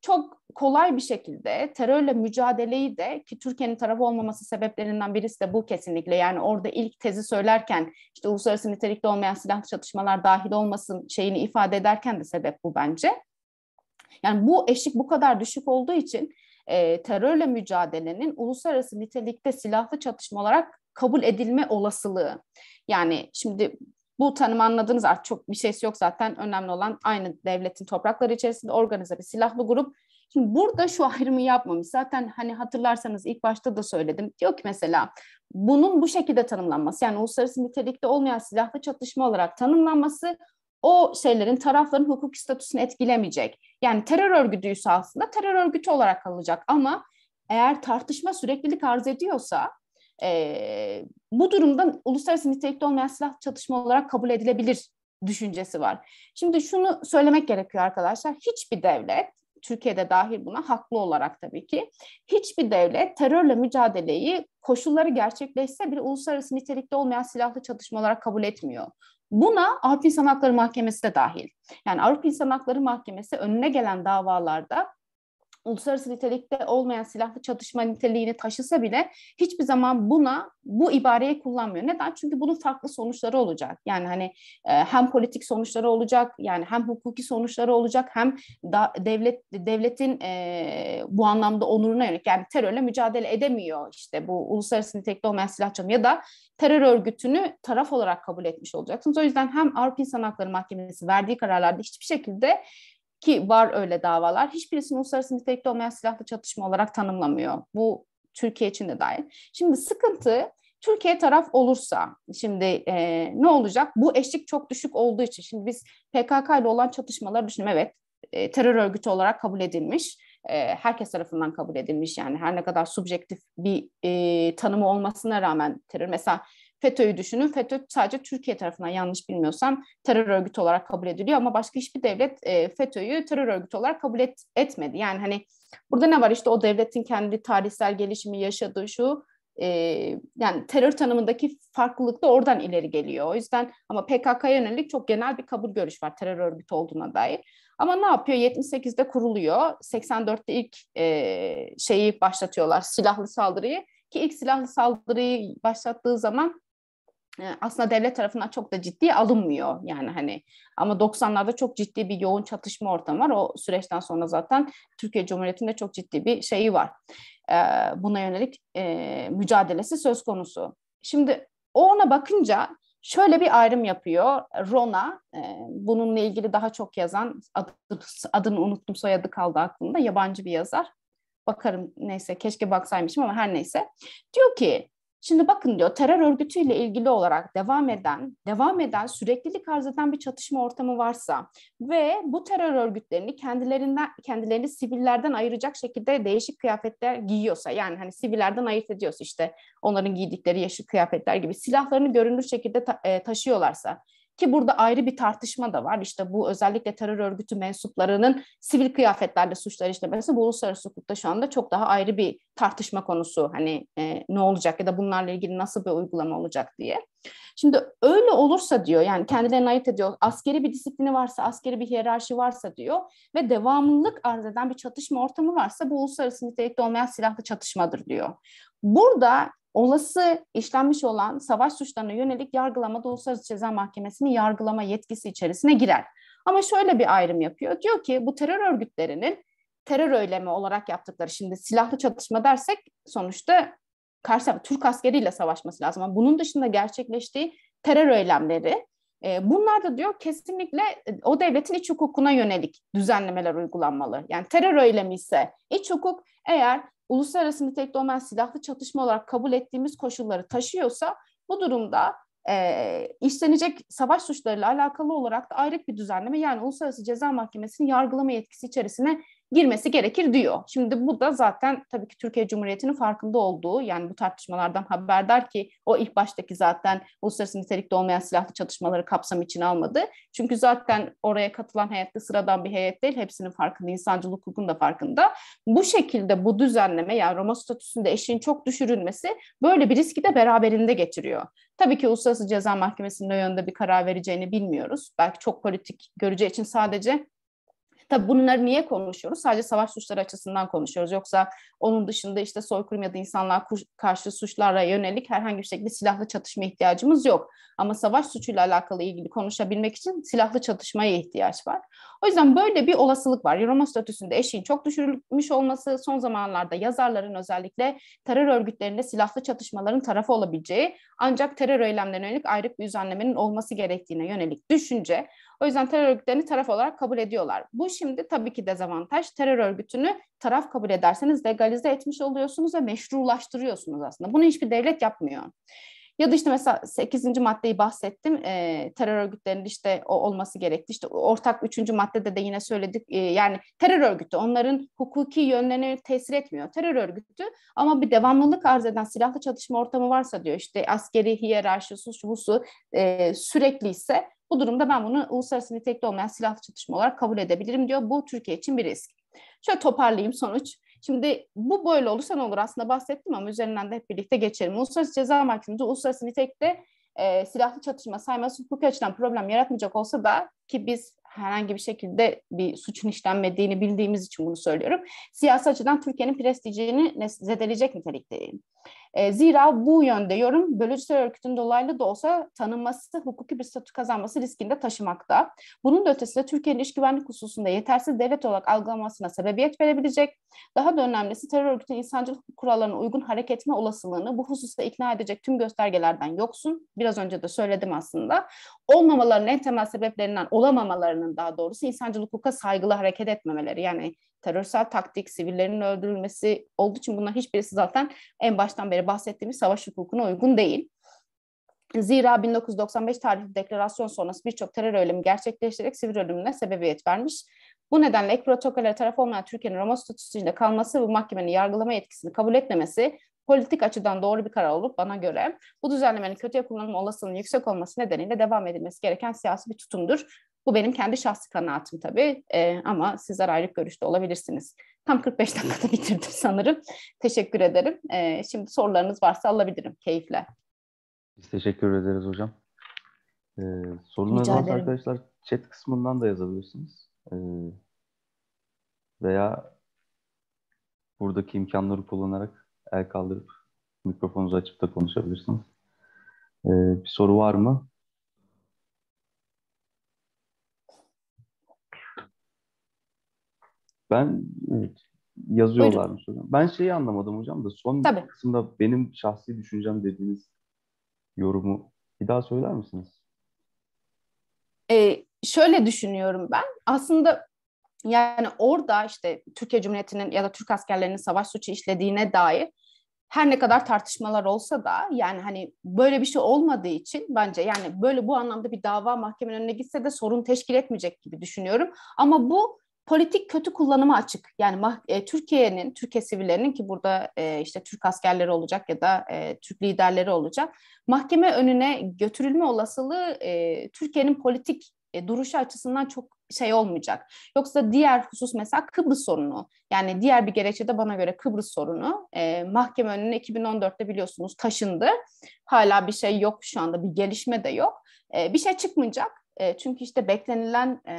çok kolay bir şekilde terörle mücadeleyi de ki Türkiye'nin tarafı olmaması sebeplerinden birisi de bu kesinlikle. Yani orada ilk tezi söylerken işte uluslararası nitelikte olmayan silahlı çatışmalar dahil olmasın şeyini ifade ederken de sebep bu bence. Yani bu eşik bu kadar düşük olduğu için e, terörle mücadelenin uluslararası nitelikte silahlı çatışma olarak kabul edilme olasılığı. Yani şimdi bu tanımı anladınız artık çok bir şeysi yok zaten. Önemli olan aynı devletin toprakları içerisinde organize bir silahlı grup. Şimdi burada şu ayrımı yapmamış. Zaten hani hatırlarsanız ilk başta da söyledim. Diyor ki mesela bunun bu şekilde tanımlanması yani uluslararası nitelikte olmayan silahlı çatışma olarak tanımlanması o şeylerin tarafların hukuk statüsünü etkilemeyecek. Yani terör örgütüyse aslında terör örgütü olarak kalacak ama eğer tartışma süreklilik arz ediyorsa e, bu durumdan uluslararası nitelikte olmayan silah çatışma olarak kabul edilebilir düşüncesi var. Şimdi şunu söylemek gerekiyor arkadaşlar. Hiçbir devlet, Türkiye'de dahil buna haklı olarak tabii ki, hiçbir devlet terörle mücadeleyi koşulları gerçekleşse bir uluslararası nitelikte olmayan silahlı çatışma olarak kabul etmiyor. Buna Avrupa İnsan Hakları Mahkemesi de dahil. Yani Avrupa İnsan Hakları Mahkemesi önüne gelen davalarda uluslararası nitelikte olmayan silahlı çatışma niteliğini taşısa bile hiçbir zaman buna bu ibareyi kullanmıyor. Neden? Çünkü bunun farklı sonuçları olacak. Yani hani e, hem politik sonuçları olacak, yani hem hukuki sonuçları olacak, hem da devlet devletin e, bu anlamda onuruna yönelik yani terörle mücadele edemiyor işte bu uluslararası nitelikte olmayan silah çatışma ya da terör örgütünü taraf olarak kabul etmiş olacaksınız. O yüzden hem Avrupa İnsan Hakları Mahkemesi verdiği kararlarda hiçbir şekilde ki var öyle davalar. Hiçbirisini uluslararası nitelikte olmayan silahlı çatışma olarak tanımlamıyor. Bu Türkiye için de dahil. Şimdi sıkıntı Türkiye taraf olursa şimdi e, ne olacak? Bu eşlik çok düşük olduğu için şimdi biz PKK ile olan çatışmaları düşünün. Evet e, terör örgütü olarak kabul edilmiş. E, herkes tarafından kabul edilmiş yani her ne kadar subjektif bir e, tanımı olmasına rağmen terör. Mesela FETÖ'yü düşünün. FETÖ sadece Türkiye tarafından yanlış bilmiyorsam terör örgütü olarak kabul ediliyor ama başka hiçbir devlet e, FETÖ'yü terör örgütü olarak kabul et, etmedi. Yani hani burada ne var işte o devletin kendi tarihsel gelişimi yaşadığı şu e, yani terör tanımındaki farklılık da oradan ileri geliyor. O yüzden ama PKK'ya yönelik çok genel bir kabul görüş var terör örgütü olduğuna dair. Ama ne yapıyor? 78'de kuruluyor. 84'te ilk e, şeyi başlatıyorlar silahlı saldırıyı ki ilk silahlı saldırıyı başlattığı zaman ee, aslında devlet tarafından çok da ciddi alınmıyor yani hani ama 90'larda çok ciddi bir yoğun çatışma ortamı var. O süreçten sonra zaten Türkiye Cumhuriyeti'nde çok ciddi bir şeyi var. Ee, buna yönelik e, mücadelesi söz konusu. Şimdi ona bakınca şöyle bir ayrım yapıyor. Rona, e, bununla ilgili daha çok yazan, adını, adını unuttum soyadı kaldı aklımda, yabancı bir yazar. Bakarım neyse keşke baksaymışım ama her neyse. Diyor ki Şimdi bakın diyor terör örgütüyle ilgili olarak devam eden, devam eden süreklilik arz eden bir çatışma ortamı varsa ve bu terör örgütlerini kendilerinden kendilerini sivillerden ayıracak şekilde değişik kıyafetler giyiyorsa yani hani sivillerden ayırt ediyorsa işte onların giydikleri yeşil kıyafetler gibi silahlarını görünür şekilde ta, e, taşıyorlarsa ki burada ayrı bir tartışma da var. İşte bu özellikle terör örgütü mensuplarının sivil kıyafetlerle suçlar işlemesi bu uluslararası hukukta şu anda çok daha ayrı bir tartışma konusu. Hani e, ne olacak ya da bunlarla ilgili nasıl bir uygulama olacak diye. Şimdi öyle olursa diyor yani kendilerine ayırt ediyor. Askeri bir disiplini varsa, askeri bir hiyerarşi varsa diyor ve devamlılık arz eden bir çatışma ortamı varsa bu uluslararası nitelikte olmayan silahlı çatışmadır diyor. Burada olası işlenmiş olan savaş suçlarına yönelik yargılama yargılamada Uluslararası Ceza Mahkemesi'nin yargılama yetkisi içerisine girer. Ama şöyle bir ayrım yapıyor. Diyor ki bu terör örgütlerinin terör öyleme olarak yaptıkları şimdi silahlı çatışma dersek sonuçta karşı Türk askeriyle savaşması lazım. Ama bunun dışında gerçekleştiği terör eylemleri e, bunlar da diyor kesinlikle e, o devletin iç hukukuna yönelik düzenlemeler uygulanmalı. Yani terör eylemi ise iç hukuk eğer uluslararası nitelikte olmayan silahlı çatışma olarak kabul ettiğimiz koşulları taşıyorsa bu durumda e, işlenecek savaş suçlarıyla alakalı olarak da ayrı bir düzenleme yani Uluslararası Ceza Mahkemesi'nin yargılama yetkisi içerisine girmesi gerekir diyor. Şimdi bu da zaten tabii ki Türkiye Cumhuriyeti'nin farkında olduğu yani bu tartışmalardan haberdar ki o ilk baştaki zaten uluslararası nitelikte olmayan silahlı çatışmaları kapsam için almadı. Çünkü zaten oraya katılan heyette sıradan bir heyet değil hepsinin farkında insancılık hukukun da farkında. Bu şekilde bu düzenleme yani Roma statüsünde eşiğin çok düşürülmesi böyle bir riski de beraberinde getiriyor. Tabii ki Uluslararası Ceza Mahkemesi'nin o yönde bir karar vereceğini bilmiyoruz. Belki çok politik göreceği için sadece Tabii bunları niye konuşuyoruz? Sadece savaş suçları açısından konuşuyoruz. Yoksa onun dışında işte soykırım ya da insanlığa karşı suçlara yönelik herhangi bir şekilde silahlı çatışma ihtiyacımız yok. Ama savaş suçuyla alakalı ilgili konuşabilmek için silahlı çatışmaya ihtiyaç var. O yüzden böyle bir olasılık var. Roma statüsünde eşiğin çok düşürülmüş olması son zamanlarda yazarların özellikle terör örgütlerinde silahlı çatışmaların tarafı olabileceği ancak terör eylemlerine yönelik ayrık bir düzenlemenin olması gerektiğine yönelik düşünce o yüzden terör örgütlerini taraf olarak kabul ediyorlar. Bu şimdi tabii ki dezavantaj. Terör örgütünü taraf kabul ederseniz legalize etmiş oluyorsunuz ve meşrulaştırıyorsunuz aslında. Bunu hiçbir devlet yapmıyor. Ya da işte mesela 8. maddeyi bahsettim. E, terör örgütlerinin işte o olması gerekti. İşte ortak 3. maddede de yine söyledik. E, yani terör örgütü onların hukuki yönlerine tesir etmiyor. Terör örgütü ama bir devamlılık arz eden silahlı çatışma ortamı varsa diyor işte askeri hiyerarşi, suçlusu e, sürekli ise bu durumda ben bunu uluslararası nitelikte olmayan silahlı çatışma olarak kabul edebilirim diyor. Bu Türkiye için bir risk. Şöyle toparlayayım sonuç. Şimdi bu böyle olursa ne olur aslında bahsettim ama üzerinden de hep birlikte geçelim. Uluslararası Ceza Mahkemesi uluslararası nitelikte e, silahlı çatışma sayması hukuki açıdan problem yaratmayacak olsa da ki biz herhangi bir şekilde bir suçun işlenmediğini bildiğimiz için bunu söylüyorum. Siyasi açıdan Türkiye'nin prestijini zedeleyecek nitelikteyim. E, zira bu yönde yorum bölücü örgütün dolaylı da olsa tanınması, hukuki bir statü kazanması riskinde taşımakta. Bunun da ötesinde Türkiye'nin iş güvenlik hususunda yetersiz devlet olarak algılamasına sebebiyet verebilecek. Daha da önemlisi terör örgütünün insancıl kurallarına uygun hareket etme olasılığını bu hususta ikna edecek tüm göstergelerden yoksun. Biraz önce de söyledim aslında. olmamaların en temel sebeplerinden olamamalarının daha doğrusu insancıl hukuka saygılı hareket etmemeleri. Yani terörsel taktik, sivillerin öldürülmesi olduğu için bunlar hiçbirisi zaten en baştan beri bahsettiğimiz savaş hukukuna uygun değil. Zira 1995 tarihli deklarasyon sonrası birçok terör ölümü gerçekleştirerek sivil ölümüne sebebiyet vermiş. Bu nedenle ek protokollere taraf olmayan Türkiye'nin Roma statüsü içinde kalması ve mahkemenin yargılama yetkisini kabul etmemesi politik açıdan doğru bir karar olup bana göre bu düzenlemenin kötüye kullanılma olasılığının yüksek olması nedeniyle devam edilmesi gereken siyasi bir tutumdur. Bu benim kendi şahsi kanaatim tabii e, ama sizler ayrı görüşte olabilirsiniz. Tam 45 dakikada bitirdim sanırım. Teşekkür ederim. E, şimdi sorularınız varsa alabilirim keyifle. Biz teşekkür ederiz hocam. Ee, sorularınız varsa arkadaşlar chat kısmından da yazabilirsiniz. Ee, veya buradaki imkanları kullanarak el kaldırıp mikrofonunuzu açıp da konuşabilirsiniz. Ee, bir soru var mı? Ben evet, yazıyorlarmış Buyurun. hocam. Ben şeyi anlamadım hocam da son Tabii. kısımda benim şahsi düşüncem dediğiniz yorumu bir daha söyler misiniz? Ee, şöyle düşünüyorum ben. Aslında yani orada işte Türkiye Cumhuriyeti'nin ya da Türk askerlerinin savaş suçu işlediğine dair her ne kadar tartışmalar olsa da yani hani böyle bir şey olmadığı için bence yani böyle bu anlamda bir dava mahkemenin önüne gitse de sorun teşkil etmeyecek gibi düşünüyorum. Ama bu politik kötü kullanıma açık. Yani e, Türkiye'nin, Türkiye sivillerinin ki burada e, işte Türk askerleri olacak ya da e, Türk liderleri olacak. Mahkeme önüne götürülme olasılığı e, Türkiye'nin politik e, duruşu açısından çok şey olmayacak. Yoksa diğer husus mesela Kıbrıs sorunu. Yani diğer bir gerekçe de bana göre Kıbrıs sorunu. E, mahkeme önüne 2014'te biliyorsunuz taşındı. Hala bir şey yok şu anda bir gelişme de yok. E, bir şey çıkmayacak. E, çünkü işte beklenilen e,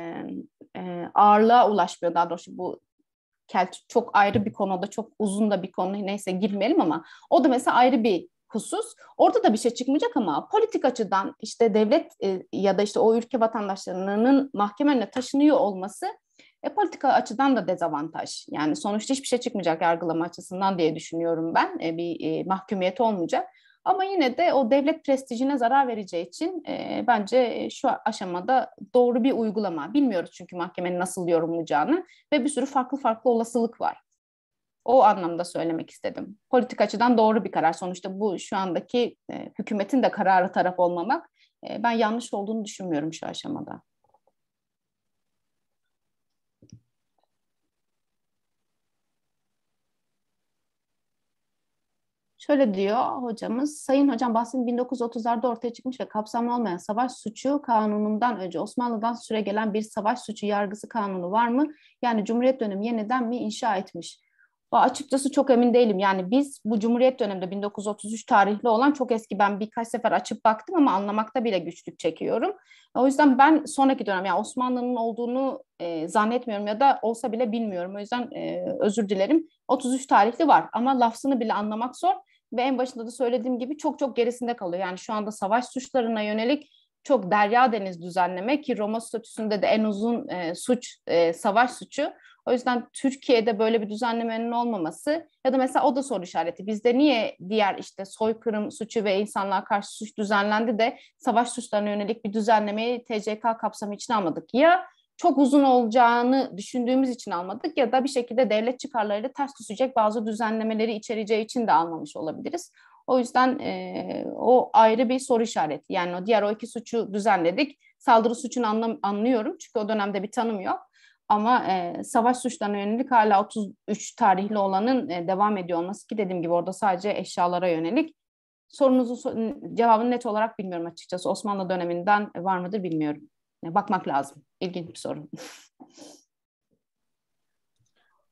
e, ağırlığa ulaşmıyor. Daha doğrusu bu kelt çok ayrı bir konuda çok uzun da bir konu. Neyse girmeyelim ama o da mesela ayrı bir husus. Orada da bir şey çıkmayacak ama politik açıdan işte devlet e, ya da işte o ülke vatandaşlarının mahkeme taşınıyor olması e, politika açıdan da dezavantaj. Yani sonuçta hiçbir şey çıkmayacak yargılama açısından diye düşünüyorum ben. E, bir e, mahkumiyet olmayacak. Ama yine de o devlet prestijine zarar vereceği için e, bence e, şu aşamada doğru bir uygulama. Bilmiyoruz çünkü mahkemenin nasıl yorumlayacağını ve bir sürü farklı farklı olasılık var. O anlamda söylemek istedim. Politik açıdan doğru bir karar. Sonuçta bu şu andaki e, hükümetin de kararı taraf olmamak e, ben yanlış olduğunu düşünmüyorum şu aşamada. Şöyle diyor hocamız, Sayın Hocam bahsin 1930'larda ortaya çıkmış ve kapsamlı olmayan savaş suçu kanunundan önce Osmanlı'dan süre gelen bir savaş suçu yargısı kanunu var mı? Yani Cumhuriyet dönemi yeniden mi inşa etmiş? Bu Açıkçası çok emin değilim. Yani biz bu Cumhuriyet döneminde 1933 tarihli olan çok eski ben birkaç sefer açıp baktım ama anlamakta bile güçlük çekiyorum. O yüzden ben sonraki dönem yani Osmanlı'nın olduğunu e, zannetmiyorum ya da olsa bile bilmiyorum. O yüzden e, özür dilerim. 33 tarihli var ama lafzını bile anlamak zor ve en başında da söylediğim gibi çok çok gerisinde kalıyor. Yani şu anda savaş suçlarına yönelik çok derya deniz düzenleme ki Roma statüsünde de en uzun e, suç e, savaş suçu. O yüzden Türkiye'de böyle bir düzenlemenin olmaması ya da mesela o da soru işareti. Bizde niye diğer işte soykırım suçu ve insanlığa karşı suç düzenlendi de savaş suçlarına yönelik bir düzenlemeyi TCK kapsamı içine almadık? Ya çok uzun olacağını düşündüğümüz için almadık ya da bir şekilde devlet çıkarlarıyla ters düşecek bazı düzenlemeleri içereceği için de almamış olabiliriz. O yüzden e, o ayrı bir soru işareti. Yani o diğer o iki suçu düzenledik. Saldırı suçunu anlam anlıyorum çünkü o dönemde bir tanım yok. Ama e, savaş suçlarına yönelik hala 33 tarihli olanın e, devam ediyor olması ki dediğim gibi orada sadece eşyalara yönelik. Sorunuzun cevabını net olarak bilmiyorum açıkçası. Osmanlı döneminden var mıdır bilmiyorum bakmak lazım. İlginç bir soru.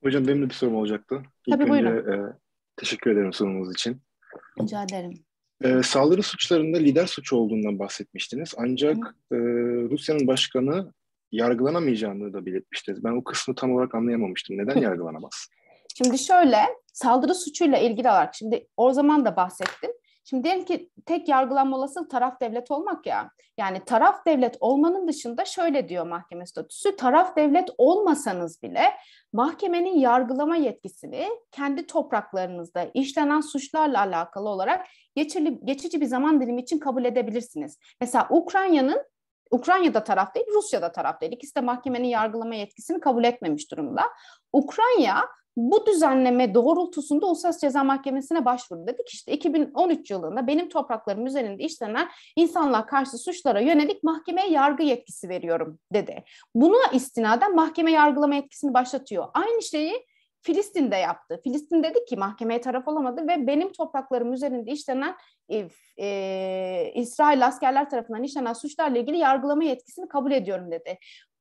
Hocam benim de bir sorum olacaktı. İlk önce, buyurun. E, teşekkür ederim sunumunuz için. Rica ederim. E, saldırı suçlarında lider suçu olduğundan bahsetmiştiniz. Ancak e, Rusya'nın başkanı yargılanamayacağını da belirtmiştiniz. Ben o kısmı tam olarak anlayamamıştım. Neden yargılanamaz? Şimdi şöyle, saldırı suçuyla ilgili olarak, şimdi o zaman da bahsettim. Şimdi diyelim ki tek yargılanma olası taraf devlet olmak ya. Yani taraf devlet olmanın dışında şöyle diyor mahkeme statüsü. Taraf devlet olmasanız bile mahkemenin yargılama yetkisini kendi topraklarınızda işlenen suçlarla alakalı olarak geçirli, geçici bir zaman dilimi için kabul edebilirsiniz. Mesela Ukrayna'nın Ukrayna'da taraf değil, Rusya'da taraf değil. İkisi de mahkemenin yargılama yetkisini kabul etmemiş durumda. Ukrayna bu düzenleme doğrultusunda Uluslararası Ceza Mahkemesi'ne başvurdu dedik. İşte 2013 yılında benim topraklarım üzerinde işlenen insanlığa karşı suçlara yönelik mahkemeye yargı yetkisi veriyorum dedi. Buna istinaden mahkeme yargılama yetkisini başlatıyor. Aynı şeyi Filistin'de yaptı. Filistin dedi ki mahkemeye taraf olamadı ve benim topraklarım üzerinde işlenen e, e, İsrail askerler tarafından işlenen suçlarla ilgili yargılama yetkisini kabul ediyorum dedi.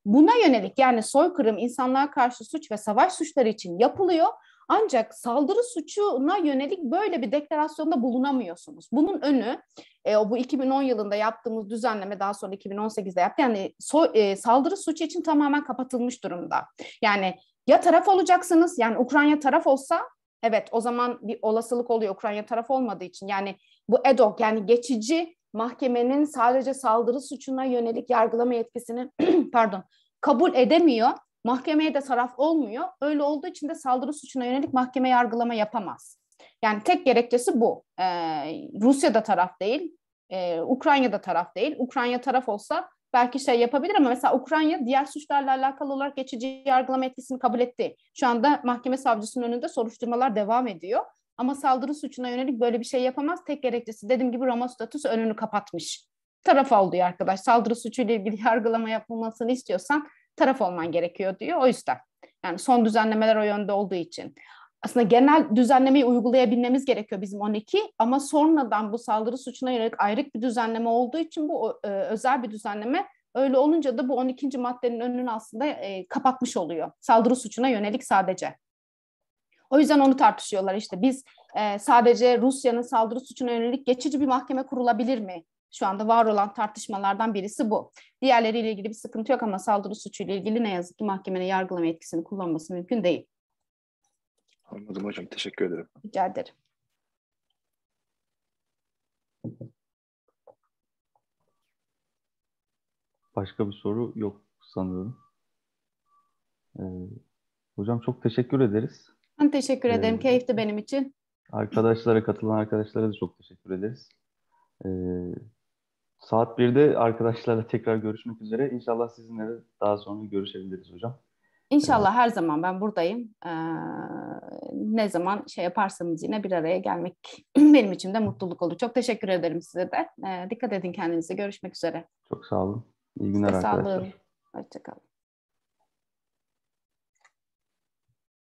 Buna yönelik yani soykırım insanlığa karşı suç ve savaş suçları için yapılıyor. Ancak saldırı suçuna yönelik böyle bir deklarasyonda bulunamıyorsunuz. Bunun önü e, bu 2010 yılında yaptığımız düzenleme daha sonra 2018'de yaptı. Yani so, e, saldırı suçu için tamamen kapatılmış durumda. Yani ya taraf olacaksınız yani Ukrayna taraf olsa evet o zaman bir olasılık oluyor Ukrayna taraf olmadığı için. Yani bu EDOK yani geçici mahkemenin sadece saldırı suçuna yönelik yargılama yetkisini pardon kabul edemiyor. Mahkemeye de taraf olmuyor. Öyle olduğu için de saldırı suçuna yönelik mahkeme yargılama yapamaz. Yani tek gerekçesi bu. Ee, Rusya da taraf değil, e, Ukrayna da taraf değil. Ukrayna taraf olsa belki şey yapabilir ama mesela Ukrayna diğer suçlarla alakalı olarak geçici yargılama etkisini kabul etti. Şu anda mahkeme savcısının önünde soruşturmalar devam ediyor. Ama saldırı suçuna yönelik böyle bir şey yapamaz. Tek gerekçesi dediğim gibi Roma statüsü önünü kapatmış. Taraf oldu ya arkadaş. Saldırı suçuyla ilgili yargılama yapılmasını istiyorsan taraf olman gerekiyor diyor. O yüzden yani son düzenlemeler o yönde olduğu için. Aslında genel düzenlemeyi uygulayabilmemiz gerekiyor bizim 12 ama sonradan bu saldırı suçuna yönelik ayrık bir düzenleme olduğu için bu e, özel bir düzenleme öyle olunca da bu 12. maddenin önünü aslında e, kapatmış oluyor. Saldırı suçuna yönelik sadece. O yüzden onu tartışıyorlar işte biz e, sadece Rusya'nın saldırı suçuna yönelik geçici bir mahkeme kurulabilir mi? Şu anda var olan tartışmalardan birisi bu. Diğerleriyle ilgili bir sıkıntı yok ama saldırı suçuyla ilgili ne yazık ki mahkemenin yargılama etkisini kullanması mümkün değil. Anladım hocam. Teşekkür ederim. Rica ederim. Başka bir soru yok sanırım. Ee, hocam çok teşekkür ederiz. Ben teşekkür ederim. Ee, Keyifti benim için. Arkadaşlara, katılan arkadaşlara da çok teşekkür ederiz. Ee, saat 1'de arkadaşlarla tekrar görüşmek üzere. İnşallah sizinle de daha sonra görüşebiliriz hocam. İnşallah evet. her zaman ben buradayım. Ee, ne zaman şey yaparsanız yine bir araya gelmek benim için de mutluluk olur. Çok teşekkür ederim size de. Ee, dikkat edin kendinize. Görüşmek üzere. Çok sağ olun. İyi günler Size arkadaşlar. Sağ olun. Hoşçakalın.